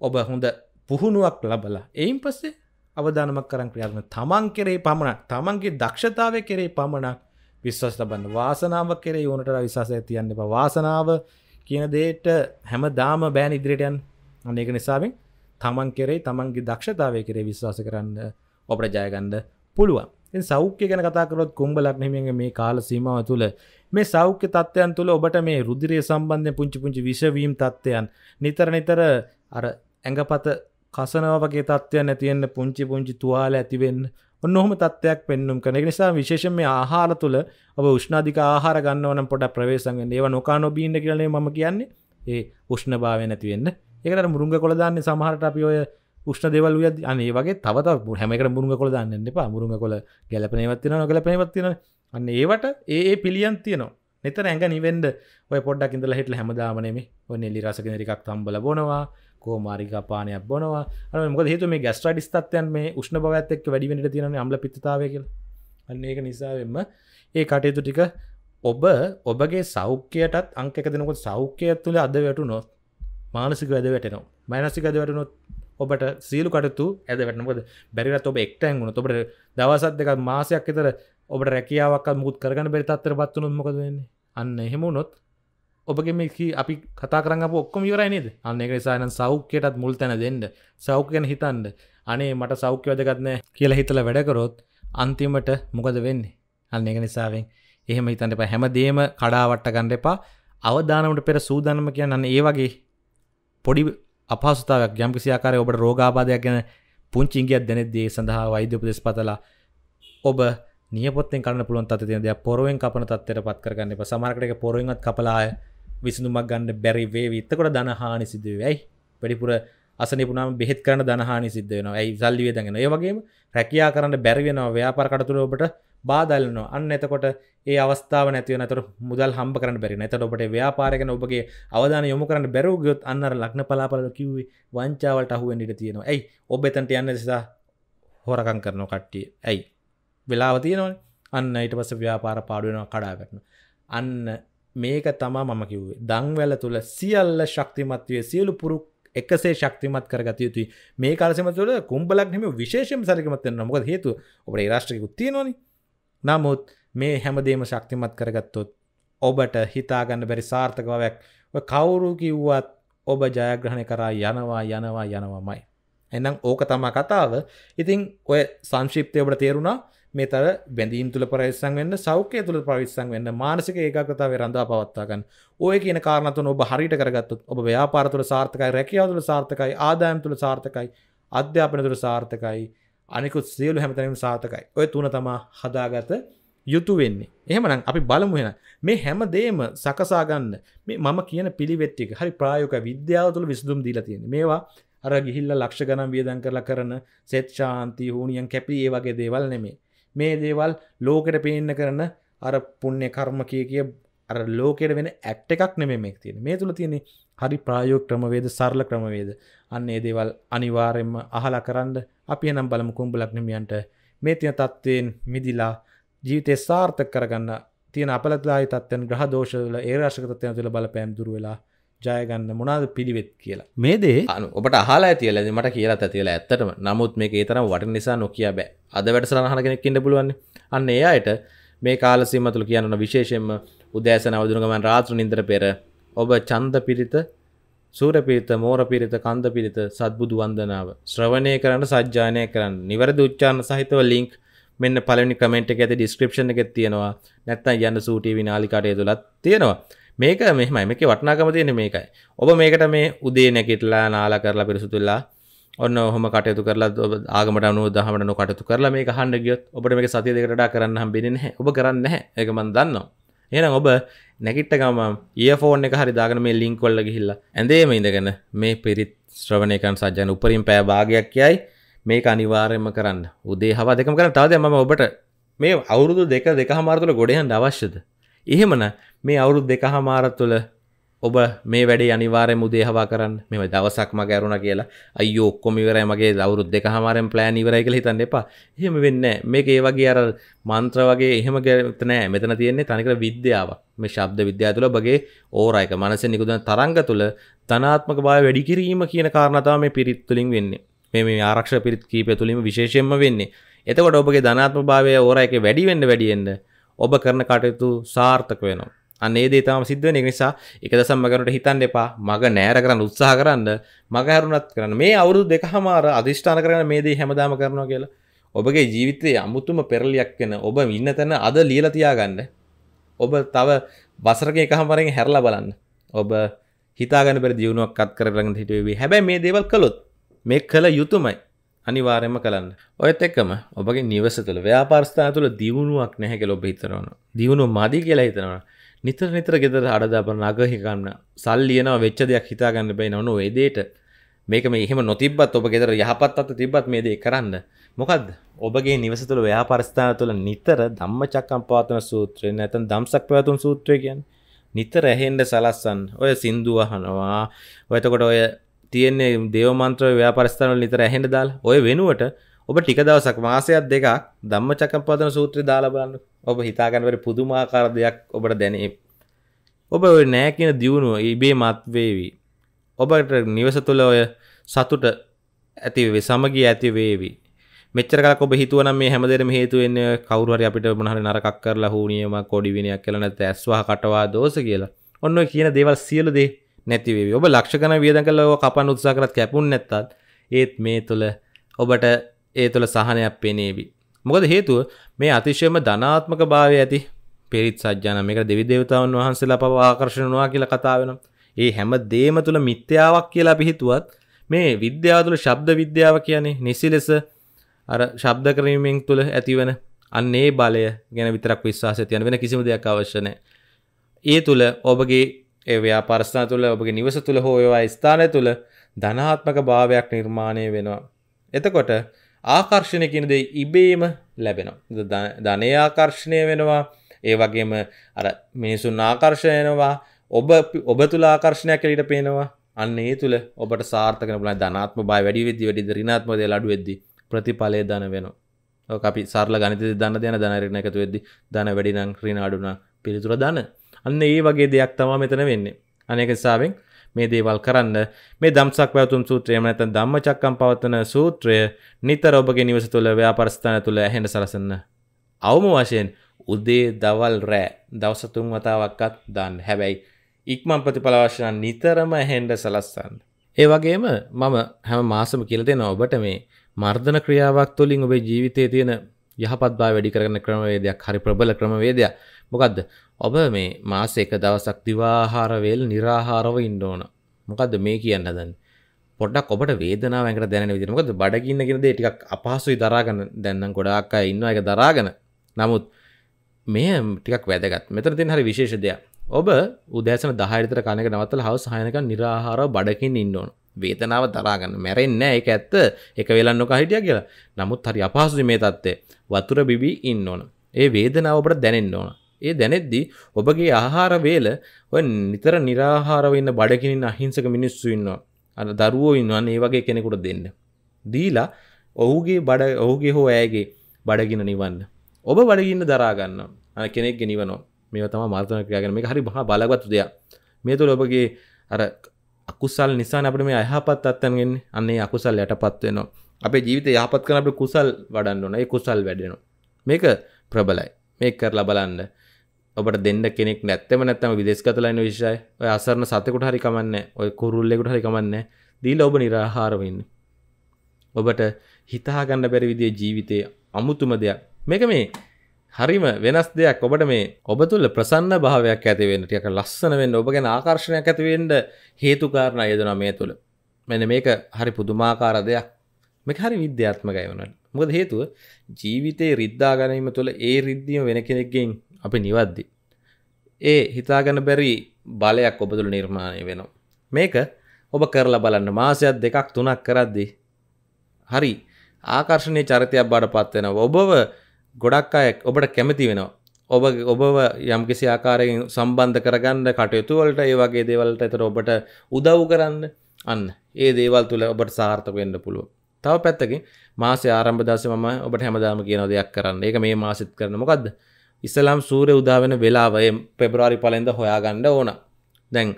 ඔබ හොඳ පුහුණුවක් ලබලා එයින් පස්සේ අවධානමක් කරන් ක්‍රියාත්ම තමන් කෙරේ පමණක් තමන්ගේ දක්ෂතාවය කෙරේ පමණක් විශ්වාස ලබන්න වාසනාව කෙරේ ඕනට විශවාසය තියන්න එපා වාසනාව කියන දේට හැම දාම බෑන් ඉදිරිටයන් අනඒක නිසාවෙන් තමන් කෙරේ තමන්ගේ දක්ෂතාවය කරේ විශ්වාස කරන්න ඔපට ජයගන්ඩ පුළුවන් සෞඛ්‍ය ගැන කතාකරොත් කුම්ඹ ලක්නමියගේ මේ කාල සීමාව තුළ මේ සෞඛ්‍ය තත්වයන් තුළ ඔබට මේ රුදිරය සම්බන්ධය පුංචි පුංචි විශවීම් තත්වයන් නිතර නිතර අර ඇඟපත කසනව වගේ තත්වයන් ඇතියෙන්න්න පුංචි පුංචි තුවාල ඇතිවෙන්න ඔන්නොහොම තත්වයක් පෙන්නුම් කන නිසා විශේෂම මේ ආහාර තුළ ඔබ උෂ්ණාධික ආහාර ගන්නවනම් පොඩ ප්‍රවේශන්ගෙන් ඒව නොකා නොබීන්න කියලේ ම කියන්නේ ඒ උෂ්ණ භාව නැතිවෙන්න ඒකට මුරුග කොළදාන්නේ සමහරට අපි ඔය උෂ්ණ දෙවල් වියද අනේ වගේ තවත හැමකට මුරුග කොළ දන්න එපා මුරුග කොළ ගැලපනවත්තින නොගල පනවත්තින අන්න ඒවට ඒ පිළියන් තියනවා නිතර ඇඟ නිවෙන්ඩ ඔය පොඩ්ඩක් ඉඳල හිටල හැමදාමනේ ඔන්න එලි රසගෙනරිකක් තම්බල බොනවා කෝ මාරිකාපානයක් බොනවා මොක හේතු මේ ගස්ට්‍රඩිස් තත්යන් මේ උෂ්ණ භවත්තෙක් වැඩිවෙනට තියෙන අම්ල පිතාවක අන්න ඒක නිසාවෙන්ම ඒ කටයුතු ටික ඔබ ඔබගේ සෞඛ්‍යයටත් අංක දෙනකොත් සෞඛ්‍යය තුළ අද වැටුනොත් මානසික වැද වැටනවා මනසික අද වැටනොත් ඔබට සීලු කටතු ඇද වැටනකොද බැරිරත් ඔබ එක්ටැන් වුණ ඔබට දවසත් දෙක මාසයක් එතර ඔබට රැකියාවක් මුත් කරගන බැරිතත්තර පත්වනුත් මොකද වෙන්නේ අන්න එහෙමුණොත් ඔබගේ මේක අපි කතා කරන්න ඔක්කොම යරයිනිද අන්න එක නිසාන සෞඛ්‍යයටත් මුල් තැන දෙන්න සෞඛ්‍යගෙන හිතන්ඩ අනේ මට සෞඛ්‍ය වැදගත්න කියලා හිතල වැඩකරොත් අන්තිමට මොකද වෙන්නේ අන්න එක නිසාවෙන් එහෙම හිතන්න එපා හැම දේම කඩාවට්ට ගන්න එපා අවධානමට පෙර සූදානම කියන්න අන්න ඒ වගේ පොඩි අපහසුතාවක් යම්කිසි ආකාරය ඔබට රෝගාබාධයක් ගැන පුංචිංගියක් දැනෙද්දී සඳහා වෛද්‍ය උපදෙස් පතලා ඔබ නියපොත්තෙන් කරන්න පුළුවන් තත්ත්වය තියෙන දෙයක් පොරවෙන් කපන තත්ත්වයට පත් කරගන්න එපා සමහරකට ඒක පොරවෙන්වත් කපලා ආය විසඳුමක් ගන්න බැරිවේ විත්තකොට දනහානි සිදුව ඇයි පඩිපුර අසනිපුනම බෙත් කරන දනහානි සිද්ධ වෙන ඇයි සල්ලිය දගෙන ඒ වගේ රැකයා කරන්න බැරිවෙනවා ව්‍යාපර කටතුර ඔබට බාදල්නවා අන්න එතකොට ඒ අවස්ථාව නැතිව නතර මුදල් හම්බ කරන්න බැරි නැතට ඔබට ව්‍යාපාරගෙන ඔබගේ අවධාන යොමු කරන්න බැරෝගයොත් අන්නර ලක්න පලාපල කිව්වේ වංචාවලට අහුවෙන්ඩිට තියෙනවා ඇයි ඔබ එතන්ට යන්න නිසා හොරකං කරන කට්ටිය ඇයි වෙලාව තියෙනවන අන්න ඊට පස ව්‍යාපාර පාඩුවෙනවා කඩාගටන අන්න මේක තමා මම කිව්වේ දංවැල තුළ සියල්ල ශක්තිමත්වය සියලු පුරු එකසේ ශක්තිමත් කරගත යුතුයි මේ කාලසම තුළ කුම්ඹලක් නෙම විශේෂම සරිකමත්වෙන නොකද හේතු ඔබට රාශ්ටක උත්තියනොනි නමුත් මේ හැමදේම ශක්තිමත් කරගත්තොත් ඔබට හිතාගන්න බැරි සාර්ථකවයක් කවුරු කිව්වත් ඔබ ජයග්‍රහණය කරා යනවා යනවා යනවාමයි එනම් ඕක තමා කතාව ඉතිං ඔය සංශිප්තය ඔබට තේරුණා මේ තර බැඳීම් තුළ පරිස්සං වෙන්න සෞඛ්‍යය තුළ පරිස්සං වෙන්න මානසික ඒකාගතාව රඳා පවත්තාගන්න ඔය කියන කාරණතුන ඔබ හරිට කරගත්තුත් ඔබ ව්‍යාපාර තුළ සාර්ථකයි රැකියාව තුළ සාර්ථකයි ආදායම් තුළ සාර්ථකයි අධ්‍යාපන තුළ සාර්ථකයි අනිකුත් සියලු හැමතැනීම සාර්ථකයි ඔය තුන තමා හදාගත යුතු වෙන්නේ එහෙමනම් අපි බලමු වෙන මේ හැම දේම සකසා ගන්න මේ මම කියන පිළිවෙත් එක හරි ප්‍රායෝගික විද්‍යාව තුළ විසඳුම් දීලා තියෙන්නේ මේවා අර ගිහිල්ලා ලක්ෂ ගණන් වියදම් කරලා කරන සෙත් ශාන්ති හුනියන් කැපී ඒ වගේ දේවල් නෙමෙයි මේ දේවල් ලෝකෙට පේන්න කරන අර පුුණ්‍ය කර්ම කිය කිය අර ලෝකෙට වෙන ඇට් එකක් නෙමේ මෙක් තියෙන මේ තුළ තියෙනෙ හරි ප්‍රායෝග ක්‍රමවේද සරල ක්‍රමවේද අන්න ඒ දේවල් අනිවාරෙන්ම අහලා කරන්න අපි නම් බලම කුම්ඹලක් නමියන්ට මේ තින තත්ත්වයෙන් මිදිලා ජීවිතය සාර්ථක කරගන්න තියෙන අපලදායි තත්වයන් ග්‍රහ දෝෂල ඒරශකතත්වයන තුළ බලපෑම් දුරවෙලා ජයගන්න මොනාද පිළිවෙත් කියලා මේදේ ඔබට හලා තියල මට කියලා ඇතිලා ඇත්තටම නමුත් මේ ඒතරම් වට නිසා නොකිය බෑ අද වැඩසරහනගෙන කින්ට පුළුවන් අන්න එයායට මේ කාලසීමතුළ කියන්න විශේෂෙන්ම උදෑසන අවදුරගමන් රාත්‍ර නින්දර පෙර ඔබ චන්ද පිරිත සූරපිරිත මෝර පිරිත කන්ද පිරිත සත්බුදු වන්දනාව ශ්‍රවණය කරන්න සජ්ජානය කරන්න නිවැරදි උච්චාන්න සහිතව ලින්ක් මෙන්න පලනි කමෙන්ට් එක ඇති ඩිස්ක්‍රපෂණ එකක් තියෙනවා නැත්තන් යන්න සූටී විනාලිකාටය තුළත් තියෙනවා මේක මෙහමයි මේක වටනාකම තියෙන මේකයි ඔබ මේකට මේ උදේ නැකිටලා නාලා කරලා පිරිසුතුල්ලා ඔන්න හොම කටයතු කරලා ආගමට අනුව දහමට නොකටතු කරලා මේ හන්ඩ ගියොත් ඔබට මේ සතිය දෙකටඩා කරන්න හම් බෙන ඔබ කරන්න එක මන් දන්නවා එනම් ඔබ නැගිට්ට ගම ඒ ෆෝන එක හරි දාගන මේ ලිින් කොල්ල ගහිල්ල ඇඳේම ඉඳගෙන මේ පිරිත් ශ්‍රවණයකන් සජයන උපරින් පෑ භාගයක් යයි මේ අනිවාරයම කරන්න උදේ හවා දෙකම කර තාද ම ඔබට මේ අවුරුදු දෙක දෙක හමාරතුල ගොඩයන් අවශ්‍යද එහෙමන මේ අවුරුත් දෙක හමාරත් තුළ ඔබ මේ වැඩේ අනිවාරය මුදේහවා කරන්න මෙම දවසක් මග ඇරුණ කියලා අයෝ ඔක්කොමිවරයි මගේ දවරුත් දෙක හමාරෙන් ප්ලෑන් ඉවරයි කියලා හිතන්න එපා එහෙම වෙන්න මේක ඒ වගේ අර මන්ත්‍ර වගේ එහෙම නෑ මෙතන තියෙන්නේ තනිකර විද්‍යාව මේ ශබ්ද විද්‍යාව තුළ ඔබගේ ඕරයක මනස නිකුදන තරංග තුළ තනාත්මක බාය වැඩි කිරීම කියන කාරණතාව මේ පිරිත් තුලින් වෙන්නේ මේ මේ ආරක්ෂ පිරිත් කීපය තුලින් විශේෂයෙන්ම වෙන්නේ එතකොට ඔබගේ ධනාත්ම භාවය ඕරයක වැඩි වෙන්න වැඩි වෙන්න ඔබ කරන කටයුතු සාර්ථක වෙනවා අනේ දේතම සිද්ධන නිසා එක දසම්මගනට හිතන් එපා මග නෑර කරන්න උත්සාහ කරන්න මග හරුණත් කරන්න මේ අවුරු දෙකහමාර අධිෂ්ඨාන කරන මේ දේ හැමදාම කරනවා කියලා ඔබගේ ජීවිතයේ අමුතුම පෙරලියක් වෙන ඔබ ඉන්න තැන අද ලියලා තියාගන්න ඔබ තව වසරක එකහමරෙන් හැරලා බලන්න ඔබ හිතාගන්න පෙර දියුණුවක් අත් කරගෙන හිටුවේ හැබැයි මේ දේවල් කළොත් මේ කළ යුතුමයි අනිවාර්යම කරන්න ඔයත් එක්කම ඔබගේ නිවස තුළ ව්‍යාපාරස්ථාන තුළ දියුණුවක් නැහැ කියලා ඔබ හිතනවා දියුණුව මදි කියලා හිතනවා නිතර නිතර ගෙදර අඩදාප නගහිකන්න සල්ලියන වෙච්ච දෙයක් හිතාගන්න බයි නොනු වේදේට මේක මෙහම නොතිබත් ඔබ ගෙදර යහපත් අත තිබත් මේ දේ කරන්න මොකද ඔබගේ නිවස තුළ ව්‍යාපරස්ථාන තුළ නිතර ධම්ම චක්කම් පාතන සූත්‍රය නැතන් දම්සක් පැවතුන් සූත්‍රයකයන් නිතර ඇහෙන්ට සලස්සන් ඔය සින්දුව අහනවා ඔයතකොට ඔය තියන්නේ දේවමන්ත්‍ර ව්‍යාපරස්ථානල නිතර ඇහෙන්ට දල් ඔය වෙනුවට ඔබ ටික දවසක් මාසයක් දෙකක් ධම්මචක්කපවත්තන සූත්‍රය දාලා බලන්න. ඔබ හිතාගන්න බැරි පුදුමාකාර දෙයක් ඔබට දැනේ. ඔබ ඔය නෑ කියන දියුණුව ඉබේමත් වේවි. ඔබට නිවස තුළ ඔය සතුට ඇති සමගිය ඇති වේවි. මෙච්චර කලක් ඔබ හිතුවනම් මේ හැමදේම හේතු වෙන්නේ කවුරු හරි අපිට මොන හරි නරකක් කරලා හුනියම කොඩි විනයක් කියලා නැත්නම් ඇස්වහ කටවා දෝෂ කියලා. ඔන්න ඔය කියන දේවල් සියලු දේ නැති වේවි. ඔබ ලක්ෂ ගණන් වියදම් කරලා ඔය කපන්න උත්සාහ කරත් කැපුන්නේ නැත්තත් ඒත් මේ තුල ඔබට ඒ තුළ සහනයක් පෙනේවි. මොකද හේතුව මේ අතිශයම ධනාත්මක භාවය ඇති පිරිත් සජ්ජාන මේක දෙවි දේවතාවුන් වහන්සේලා පවා ආකර්ෂණනවා කියලා කතා වෙනවා. ඒ හැම දෙයම තුළ මිත්‍යාවක් කියලා අපි හිතුවත් මේ විද්‍යාව තුළ ශබ්ද විද්‍යාව කියන්නේ නිසි ලෙස අර ශබ්ද ක්‍රීමෙන් තුළ ඇතිවන අන්න ඒ බලය ගැන විතරක් විශ්වාසය තියන වෙන කිසිම දෙයක් අවශ්‍ය නැහැ. ඒ තුළ ඔබගේ ඒ ව්‍යාපාරස්ථාන තුළ ඔබගේ නිවස තුළ හෝ ඒවා ස්ථානය තුළ ධනාත්මක භාවයක් නිර්මාණය වෙනවා. එතකොට ආකර්ශණය කියන දේ ඉබේම ලැබෙනවා ධනය ආකර්ශණය වෙනවා ඒ වගේම අර මිනිසුන් ආකර්ශයනවා ඔබ ඔබ තුළ ආකර්ශණයක් එලිට පේනවා අන්න ඒ තුළ ඔබට සාර්ථක පුලන ධනාත්ම බයි වැඩි වෙදදි වැඩි රිනාත්මද ලඩු වෙද්දි ප්‍රතිඵලය දන වෙනවා අපි සරල ගනිත දන්න යන ධනරණ එකතු වෙද්දි දන වැඩිනං ක්‍රීනාඩුනා පිළිතුර දන අන්න ඒ වගේ දෙයක් තමා මෙතන වෙන්නේ අනේක සාාවෙන් මේ දේවල් කරන්න මේ දම්සක් පැවතුම් සූත්‍රය නැත දම්ම චක්කම් පවත්වන සූත්‍රය නිතර ඔබගේ නිවස තුළ ව්‍යාපරස්ථාන තුළ ඇහෙන සලසන්න. අවම වශයෙන් උදේ දවල් රෑ දවසතුන් වතාවක්කත් දන්න හැබැයි ඉක්මන් ප්‍රතිඵලවශන නිතරම හෙන්ඩ සලස්සන්න. ඒ වගේම මම හැම මාසම කියලදෙන ඔබට මේ මර්ධන ක්‍රියාවක් තුළින් ඔබේ ජීවිතය තියෙන යහපත්බා වැඩි කරන ක්‍රමවේදයක් හරි ප්‍රබල ක්‍රමවේදයක් මොකද්ද ඔබ මේ මාස එක දවසක් දිවාහාරවේල් නිරාහාරව ඉන්න ඕන මොකද්ද මේ කියන්න හදන්නේ පොඩ්ඩක් ඔබට වේදනාව ඇඟට දැනෙන විදිහට මොකද බඩගින්න කියන දේ ටිකක් අපහසුයි දරාගෙන දැන් නම් ගොඩාක් අය ඉන්නවා ඒක දරාගෙන නමුත් මේ ටිකක් වැදගත් මෙතන තියෙන හරි විශේෂ දෙයක් ඔබ උදෑසන 10 විතර කණක නවත්තලා හවස 6 වෙනකන් නිරාහාරව බඩකින් ඉන්න ඕන වේතනාව දරාගන්න මැරෙන්නේ ඒක ඇත්ත එක වෙලන්න නොක හිටිය කියලා. නමුත් හරි අපහසුයි මේ தත්ත්වය. වතුර බිබී ඉන්න ඕන. ඒ වේදනාව ඔබට දැනෙන්න ඕන. ඒ දැනෙද්දි ඔබගේ ආහාර වේල ඔය නිතර निराහාරව ඉන්න බඩගිනින අහිංසක මිනිස්සු ඉන්නවා. අර දරුවෝ ඉන්නවා ඒ වගේ කෙනෙකුට දෙන්න. දීලා ඔහුගේ බඩ ඔහුගේ හෝ ඇයගේ බඩගින නිවන්න. ඔබ බඩගින්න දරා ගන්නවා. අර කෙනෙක් ගෙනිවනවා. මේවා තමයි මර්ධන ක්‍රියා කියන්නේ. මේක හරි මහා බලවත් දෙයක්. මේ තුළ ඔබගේ අර අකුසල් නිසා අපිට මේ අයහපත් අත්යන් ගෙන්නේ. අන්න ඒ අකුසල් යටපත් වෙනවා. අපේ ජීවිතය යහපත් කරන අපිට කුසල් වඩන්න ඕන. ඒ කුසල් වැඩෙනවා. මේක ප්‍රබලයි. මේක කරලා බලන්න. ඔබට දෙන්න කෙනෙක් නැත්තම නැත්තම විදේශගතලයින විශෂය ඔය අසරණ සතකුට හරි කමන්න ඔය කුරුල්ලෙකුට හරි කමන්න දීල ඔබ නිරාහාරවෙන්න ඔබට හිතාගන්න බැරි විදිේ ජීවිතය අමුතුම දෙයක් මේක මේ හරිම වෙනස් දෙයක් ඔබට මේ ඔබ තුළ ප්‍රසන්න භාවයක් ඇතිවෙන්ට යක ලස්සන වෙන්න ඔබ ගැන ආකර්ශණයක් ඇතිවෙන්ට හේතුකාරණ යදන මේ තුළ මෙන මේක හරි පුදුමාකාර දෙයක් මෙ හරි විද්‍යාත්මකය වනට මොද හේතුව ජීවිතයේ රිද්දා ගැනීම තුළ ඒ රිද්දිීම වෙන කෙනෙක්ගෙන් අපි නිවද්දි. ඒ හිතාගන බැරි බලයක් ඔබතුළ නිර්මාණය වෙනවා. මේක ඔබ කරලා බලන්න මාසයක් දෙකක් තුනක් කරද්දි. හරි ආකර්ශණය චරිතයක් බාට පත්වෙන ඔබව ගොඩක් අයෙක් ඔබට කැමති වෙනවා. ඔබ ඔබව යම්කිසි ආකාරයෙන් සම්බන්ධ කරගන්න කටයුතුවලට ඒ වගේ දේවල්ට එතට ඔබට උදව් කරන්න අන්න ඒ දේවල් තුළ ඔබට සාර්ථක වෙන්න පුළුව. තව පැත්තකින් මාසේ ආරම්භ දවසේ මම ඔබට හැමදාම කියන දෙයක් කරන්න. ඒක මේ මාසෙත් කරන මොකද්ද? ඉස්සලාම් සූරය උදාවෙන වෙලාවය පෙබරවාරි පලෙන්ද හොයාගණ්ඩ ඕන දැන්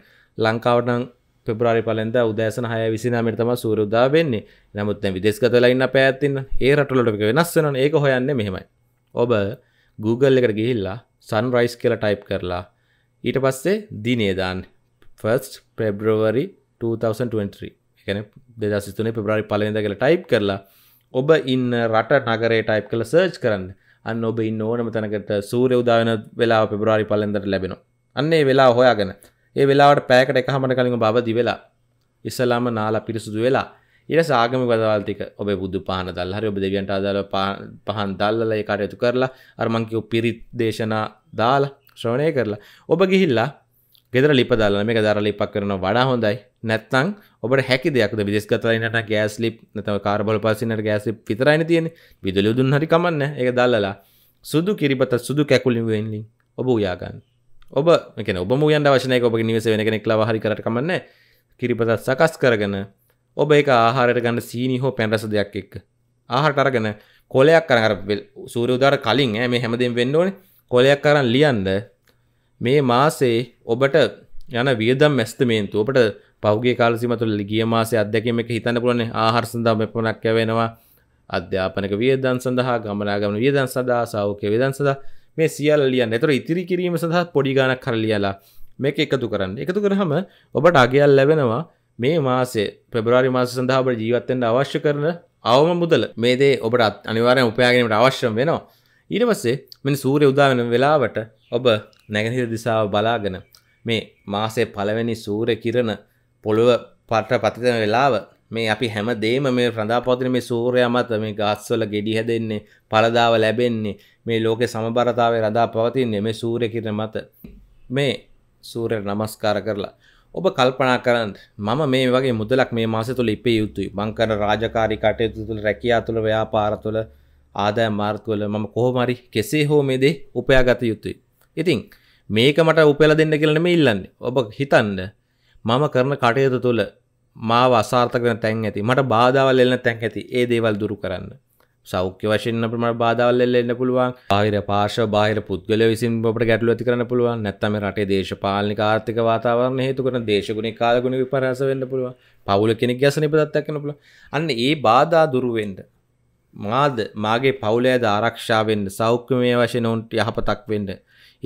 ලංකාවටන පෙබරි පලෙන්ද උදෑසන හය විසිනාමට තම සූරුදා වෙන්නේ නමුත් විදෙස්ගතලයින්න පැත්තින්න ඒ රටලට වෙනස්සන ඒක හොයන්න මෙහෙමයි ඔබ Google එකට ගිහිල්ලා සන් රයිස් කියල ටයිප් කරලා ඊට පස්සේ දිනේදාන් ෆස්ට පෙබ්‍රවරි 2023 එකන දෙදස්තුනේ පෙබ්‍රරි පලෙන්ද කියලා ටයිප් කරලා ඔබ ඉන්න රට නගරේ ටයිප් කළ සර්ච් කරන්න අන්න ඔබ ඉන්න ඕනම තැනකට සූරය උදාවන වෙලා පෙබරාරි පලෙන්දට ලැබෙන අන්නේ වෙලා හොයාගෙන ඒ වෙලාට පෑකට එක හමට කලින් බවදි වෙලා ඉස්සලාම නාලා පිරිසුදු වෙලා ඉර සාගම ගදවල්තික ඔබ බුදු පහන දල් හරි ඔබ දෙවියන්ට අදාල පහන් දල්ල ඒ කටයුතු කරලා අරමංකිව පිරිත් දේශනා දාලා ශ්‍රවණය කරලා ඔබ ගිහිල්ලා ගෙදර ලිප දාලන මේ දර ලිපක් කරන වඩා හොඳයි නැත්තං ඔබට හැකි දෙයක් විදෙස්ගතලයිනට ගෑස් ලිප් නතව කාරබල පසිනට ගෑස්ලිප් විතරයින තියෙන විදුලිය දුන් හරි කමන්න ඒ දල්ලලා සුදු කිරිපත සුදු කැකුලින් වෙන්ලින් ඔබ උයාගන්න ඔබ එක ඔබ මුයන් වශනය ඔබ නිවස වෙන කෙනෙක් ලවහරි කරට කමන්න කිරිපතත් සකස් කරගන ඔබ එක ආහාරයට ගන්න සීනි හෝ පැන්රස දෙයක් එක් ආහට අරගන කොලයක් කරර සූරයෝදාර කලින් මේ හැමදෙන් වෙන්න ඕන කොලයක් කරන්න ලියන්ද මේ මාසේ ඔබට යන වියදම් මැස්තමේන්තු ඔබට පෞගේ කාලසිම තුළ ගිය මාසේ අධ්‍යක්ීම එක හිතන්න පුළුවන් ආහාර සඳහා මෙපමණක් කැවෙනවා අධ්‍යාපනක වියදම් සඳහා ගමනාගමන වියදම් සඳහා සෞඛ්‍ය වියදම් සඳහා මේ සියල්ල ලියන්න. ඒතර ඉතිරි කිරීම සඳහා පොඩි ගණක් කරලා ලියලා මේක එකතු කරන්න. එකතු කරාම ඔබට අගයක් ලැබෙනවා මේ මාසේ පෙබරවාරි මාස සඳහා ඔබට ජීවත් වෙන්න අවශ්‍ය කරන අවම මුදල. මේ දේ ඔබට අනිවාර්යෙන් උපයා ගැනීමට අවශ්‍ය වෙනවා. ඊට පස්සේ මෙන්න සූර්ය උදා වෙන වෙලාවට ඔබ නැගෙනහිර දිසාව බලාගෙන මේ මාසේ පළවෙනි සූර්ය කිරණ පොළොව පට පතිතන වෙලාව මේ අපි හැම දේම මේ ප්‍රධාපතින මේ සූරය මත මේ ගස්වල ගෙඩි හැදෙන්නේ පලදාව ලැබෙන්නේ මේ ලෝකෙ සමබරතාව රදා පවතින්නේ මේ සූරය කිරන මත මේ සූරයට නමස්කාර කරලා ඔබ කල්පනා කරන්න මම මේ වගේ මුදලක් මේ මාස තුළ ඉපේ යුතුයි මංකර රාජකාරි කටයුතු තුළ රැකයා තුළ ව්‍යාපාර තුළ ආදය මාර්ගවල මම කොහොමරි කෙසේ හෝ මේ දේ උපයාගත යුතුයි ඉතිං මේක මට උපෙල දෙන්න කියලන මේ ඉල්ලන්නේ ඔබ හිතන්න මම කරන කටයුතු තුළ මාව අසාර්ථක වෙන තැන් ඇති මට බාධාවල් එල්ලෙන තැන් ඇති ඒ දේවල් දුරු කරන්න සෞඛ්‍ය වශයෙන් අපිට මට බාධාවල් එල්ල එන්න පුළුවන් බාහිර පාර්ශ්ව බාහිර පුද්ගලයෝ විසින් අපට ගැටලු ඇති කරන්න පුළුවන් නැත්නම් මේ රටේ දේශපාලනික ආර්ථික වාතාවරණ හේතු කරන දේශගුණික කාලගුණික විපර්යාස වෙන්න පුළුවන් පවුල කෙනෙක් ගැසෙන ඉපදත්තක් වෙන්න පුළුවන් අන්න ඒ බාධා දුරු වෙන්න මාද මාගේ පවුල ඇද ආරක්ෂා වෙන්න සෞඛ්‍යමය වශයෙන් උන්ට යහපතක් වෙන්න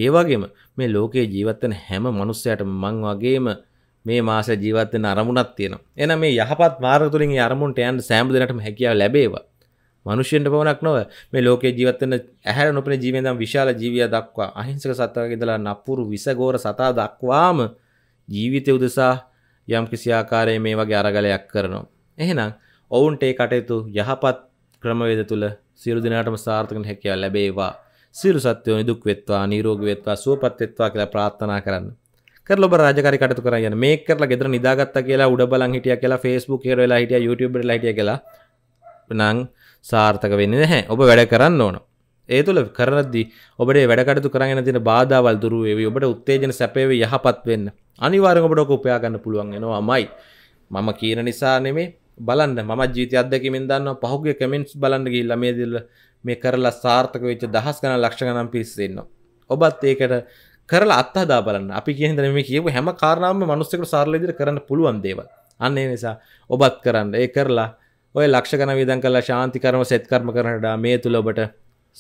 ඒ වගේම මේ ලෝකේ ජීවත් වෙන හැම මනුස්සයටම මං වගේම මේ මාස ජීවත්වෙන අරමුණත් තියෙන එන මේ යහපත් මාරතුරින් අරමුන්ට යන් සෑම් දෙනට හැකියාව ලැබේවා මනුෂ්‍යෙන්ට පවනක් නොව මේ ලෝකේ ජීවත්වන ඇහැර නොපෙන ජීවෙන්දම් විශාල ජීවිය දක්වා අහිංසක සත්වගෙදලා නපුරු විසගෝර සතා දක්වාම ජීවිතය උදෙසා යම් කිසිආකාරය මේ වගේ අරගලයක් කරනවා. එහෙනම් ඔවුන්ට ඒ කටයුතු යහපත් ක්‍රමවේද තුළ සියලු දිනාටම සාර්ථකන හැකියාව ලැබේවා. සියලු සත්වයෝ නිදුක් වෙත්වා, නිරෝගී වෙත්වා, සුවපත් වෙත්වා කියලා ප්‍රාර්ථනා කරන්න. කරල රාජකාර කටතු කරන්න මේ කරලා ගෙදර නිදාගත්ත කියලා උඩ බලන් හිටිය කියලා ෆස්බුක් හරලා හිටිය YouTube ලටිය කියලා නං සාර්ථක වෙන්න නැහැ ඔබ වැඩ කරන්න ඕන ඒ තුළ කරද්දි ඔබට වැඩකටතු කරගෙන තින බාධාවල් දුරුවේ ඔබට උත්තේජන සැපේව යහපත් වෙන්න අනිවාරෙන් ඔබට උපයාගන්න පුළුවන් එනවා මයි මම කියන නිසා නෙමේ බලන්න මම ජීවිතය අත්දැකීමෙන් දන්නවා පහුගිය කමෙන්ට්ස් බලන්න ගිහිල්ලා මේ දිල්ල මේ කරලා සාර්ථක වෙච්ච දහස් ගණන් ලක්ෂ ගණන් පිස්සෙන්නවා. ඔබත් ඒකට කරලා අත්හදා බලන්න අපි කියහිද මේ කියව හැම කාරණාවම මනුස්සකට සරල විදිහට කරන්න පුළුවන් දේවල්. අන්න ඒ නිසා ඔබත් කරන්න ඒ කරලා ඔය ලක්ෂ ගණන වියදම් කරලා ශාන්ති කර්ම සෙත් කර්ම කරනට මේ තුල ඔබට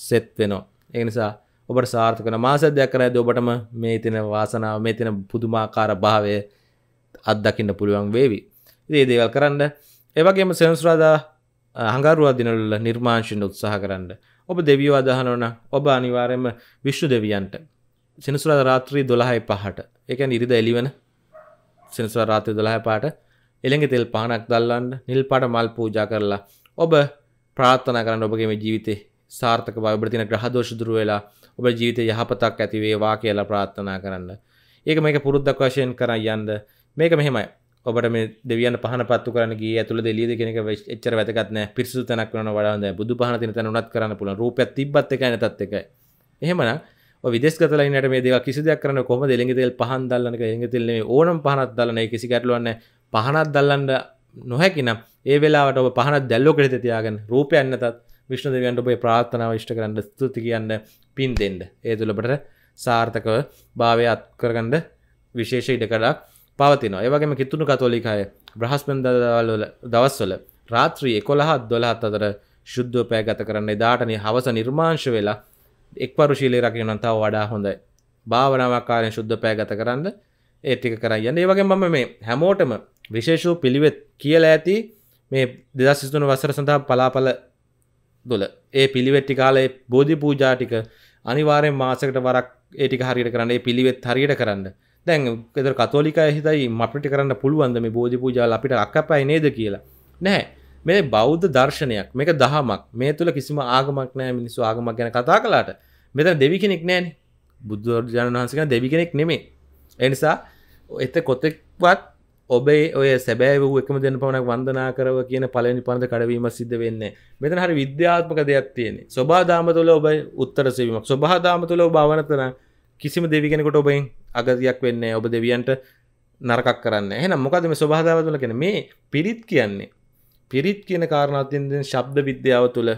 සෙත් වෙනවා. ඒ නිසා ඔබට සාර්ථක වෙන මාසයක් කරද්දී ඔබටම මේ තියෙන වාසනාව මේ තියෙන පුදුමාකාර භාවය අත්දකින්න පුළුවන් වේවි. ඉතින් මේ දේවල් කරන්න ඒ වගේම සෙනසුරාදා හඟරුවා දිනවල නිර්මාංශින් උත්සාහ කරන්න. ඔබ දෙවියෝ අදහනවනම් ඔබ අනිවාර්යයෙන්ම විශ්ව දෙවියන්ට සෙනසුරා රාත්‍රී දොළහයි පහට එකන් ඉරිද එලිවන සෙනසුරා රාත්‍රී දොළහ පාට එළඟ තෙල් පහනක් දල්ලන්න නිල් පාට මල් පූජා කරලා ඔබ ප්‍රාර්ථනා කරන්න ඔබගේ මේ ජීවිතේ සාර්ථක බව ඔබට තියෙන ග්‍රහ දෝෂ දුර වෙලා ඔබ ජීවිතේ යහපතක් ඇති වේවා කියලා ප්‍රාර්ථනා කරන්න. ඒක මේක පුරුද්දක් වශයෙන් කරන් යන්න. මේක මෙහෙමයි. ඔබට මේ දෙවියන් පහන පත්තු කරන්න ගියේ ඇතුළත එළියද කියන එක එච්චර වැදගත් නෑ. පිරිසිදු තැනක් වෙනවන වඩා හොඳයි. බුදු පහන තියෙන තැන උනත් කරන්න පුළුවන්. රූපයක් තිබ්බත් එකයි නැතත් එකයි. එහෙමනම් විදෙස් කතලයිනට මේ දෙව කිසි දෙයක් කරන කොම දෙළෙගෙතෙල් පහන් දල්ලනක එඟතිල්ලේ ඕනම් පහනත් දලන කිසි ගැටලුවන්න පහනත් දල්ලන්ඩ නොහැකිනම් ඒ වෙලාට ඔබ පහනත් දැල්ලෝ කෙත තියාගෙන රූපයන්නතත් විශ්ණ දෙවියන්ට ඔබේ ප්‍රාත්ථනාව විෂ්ට කරන්න ස්තුති කියන්න පින් දෙෙන්ඩ ඒ තුළබට සාර්ථකව භාවය අත්කරගඩ විශේෂ ඉඩකඩක් පවතින ඒවගේම කිතුුණු කතෝලිකාය බ්‍රහස්පන් දවල්ල දවස්වල රාත්‍රී එකොළහත් දොළහත් අතර ශුද්ධෝපය ගත කරන්නේ දාටනය හවස නිර්මාංශ වෙලා එක්වරු ශීලේ රකින්න තව වඩා හොඳයි භාවනාවක්කාරයෙන් ශුද්ධ පෑ ගත කරන්න ඒ ටික කරයි යන්න ඒ වගේ මම මේ හැමෝටම විශේෂූ පිළිවෙත් කියලා ඇති මේ දෙදස් සිතුන වසර සඳහා පලාපල දොල ඒ පිළිවෙට්ටි කාලේ බෝධි පූජාටික අනිවාරෙන් මාසකට වරක් ඒටික හරියට කරන්න ඒ පිළිවෙත් හරියට කරන්න දැන් ෙද කතෝලික හිතයි මපිට කරන්න පුළුවන්ද මේ බෝධි පූජාල අපිට අක්කපයි නේද කියලා නැහැ මේ බෞද්ධ දර්ශනයක් මේක දහමක් මේ තුළ කිසිම ආගමක් නෑ මිනිස්සු ආගමක් ගැන කතා කලාට මෙතන දෙවි කෙනෙක් නෑන බුද්ධජාණන් වහන්සක දෙවි කෙනෙක් නෙමේ එනිසා එත කොතෙක්වත් ඔබේ ඔය සැබෑ වූ එකම දෙන පමණක් වන්දනා කරව කියන පලනි පන්ඳ කඩවීම සිද්ධ වෙන්නේ මෙතන හරි විද්‍යාත්මක දෙයක් තියෙන්නේ ස්වබාදාම තුළ ඔබ උත්තර සවීමක් ස්වබාදාම තුළ භාවනතන කිසිම දෙවිගෙනකොට ඔබයින් අගතියක් වෙන්නේ ඔබ දෙවියන්ට නරකක් කරන්න එහෙනම් මොකද මේ ස්වභාදාව තුළ කියන මේ පිරිත් කියන්නේ පිරිත් කියන කාරණාතින්ෙන් ශබ්ද විද්‍යාව තුළ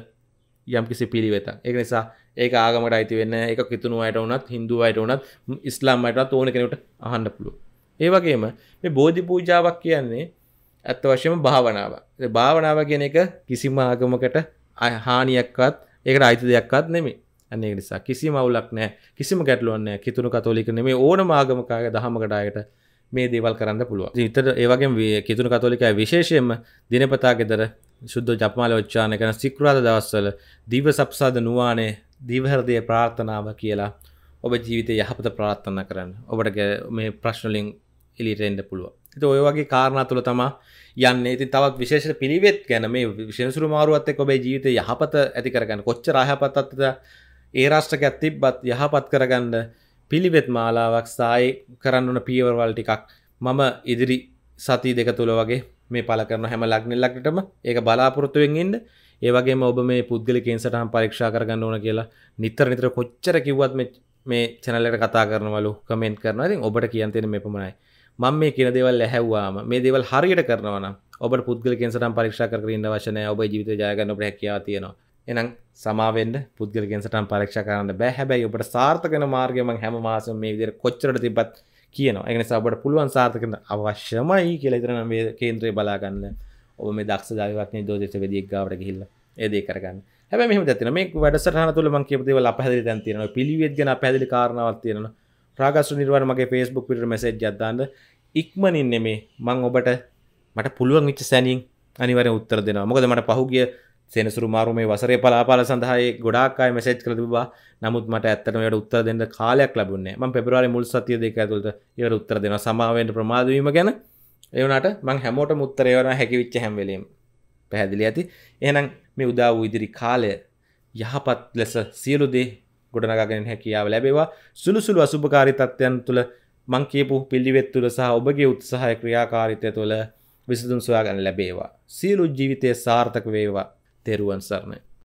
යම්කිසි පිළිවෙත එක නිසා ඒ ආගමට අයිති වෙන්න එක කිතුුණු අයට වනත් හිදු අයට වනත් ඉස්ලාම් අයටත් ඕන කෙනට අහන්න පුළුව ඒවගේම මේ බෝධි පූජාවක් කියන්නේ ඇත්ත වශයම භාවනාව භාවනාව කියන එක කිසිම ආගමකට හානියක්වත් ඒකට අයිති දෙයක්වත් නෙමේ අන්නේ නිසා කිසිම අවුලක් නෑ කිසිම ගැටලුවන්න කිතුුණු කතෝලික නෙමේ ඕන ආගමකාගේ දහමකටායට මේ දේවල් කරන්න පුළුව ඉතර ඒවගේ කිතුරු කතෝලිකයි විශේෂයෙන්ම දිනපතා ගෙදර ශුද්ධ ජපමාල ඔච්චාන කරන සික්රාද දවස්වල දීව සප්සාද නුවානේ දීවහරදය ප්‍රාර්ථනාව කියලා ඔබ ජීවිතය යහපත ප්‍රාර්ථන කරන්න ඔබට මේ ප්‍රශ්නලින් එලිටෙන්ඩ පුළුව එත ඔය වගේ කාරණ තුළ තමා යන්න ඉති තවත් විශේෂ පිළිවෙත් ගැන මේ විශෂසුරු මාරුවත්තෙක් ඔබේ ජීවිත යහපත ඇති කරගන්න කොච්ච රහපත්තත්ද ඒ රාෂ්ටක ඇත්තිබත් යහපත් කරගන්න පිළිවෙත් මාලාවක් සායි කරන්නන පියවරවල් ටිකක් මම ඉදිරි සති දෙක තුළ වගේ මේ පල කරන හැම ලක්නෙල් ලක්නටම ඒක බලාපොරොත්තුවෙන් ඉන්න ඒවගේ ඔබ මේ පුද්ගලිකෙන් සටහන් පරීක්ෂා කරගන්න ඕන කියලා නිතර නිතර කොච්චර කිව්වත් මේ චැනලට කතා කරනවලු කමෙන්ට් කරන ඉතින් ඔබට කියන්තෙන මේ පමණයි මං මේ කියන දේවල් ඇහැව්වාම මේ දේවල් හරියට කරනවන ඔබ පුද්ගල කෙන්සටම් පරීක්ෂා කරන්න වශනය ඔබ ජීවිත ජයගන්න ප්‍රහැකියාව තියෙනවා එනම් සමාවෙන්ට පුද්ගලගෙන් සටන් පරක්ෂ කරන්න බෑ හැබැයි ඔබට සාර්ථකන මාර්ගම හැම මාසම මේ විදිර කොච්චරට තිබත් කියන එනි සබට පුළුවන් සාර්ථකන අවශ්‍යමයි කෙලෙතරන මේ කේන්ත්‍රය බලාගන්න ඔබ මේ දක්ෂ දාවක්න දෝදත වෙදියක් ගාවට හිල්ල ඒදේ කරගන්න හැම මෙම තින මේ වැඩසටහන තුළ මං කියපතිව ලපහදි තැන්තින පිළිවෙත්ගෙන පැදිලි කාරණාවත් තියෙන ප්‍රාගස්ු නිර්වර මගේ ෆස්බුක් පිට මසෙජ් ජත්දාන්න ඉක්මනින් නෙමේ මං ඔබට මට පුළුවන් විච්ච සැනින් අනිවර උත්තර දෙෙන මොකද මට පහුගේ සෙනසුරු මාරු මේ වසරේ පලාපාල සඳහායි ගොඩාක්කායි මෙසේච් කළ තිබා නමුත් මට ඇත්තට යට උත්තර දෙන්න කාලයක් ලැබුණේ මම පෙබරවාරි මුල් සතිය දෙක ඇතුළත ඒවට උත්තර දෙනවා සමාවෙන්න ප්‍රමාද වීම ගැන ඒ වුණාට මම හැමෝටම උත්තර ඒවන හැකි වෙච්ච හැම වෙලෙම පැහැදිලි ඇති එහෙනම් මේ උදා වූ ඉදිරි කාලය යහපත් ලෙස සියලු දේ ගොඩනගාගෙන හැකියාව ලැබේවා සුළු සුළු අසුභකාරී තත්ත්වයන් තුළ මං කියපු පිළිවෙත් තුළ සහ ඔබගේ උත්සාහය ක්‍රියාකාරීත්වය තුළ විසඳුම් සොයාගන්න ලැබේවා සියලු ජීවිතය සාර්ථක වේවා තෙරුවන් සරණයි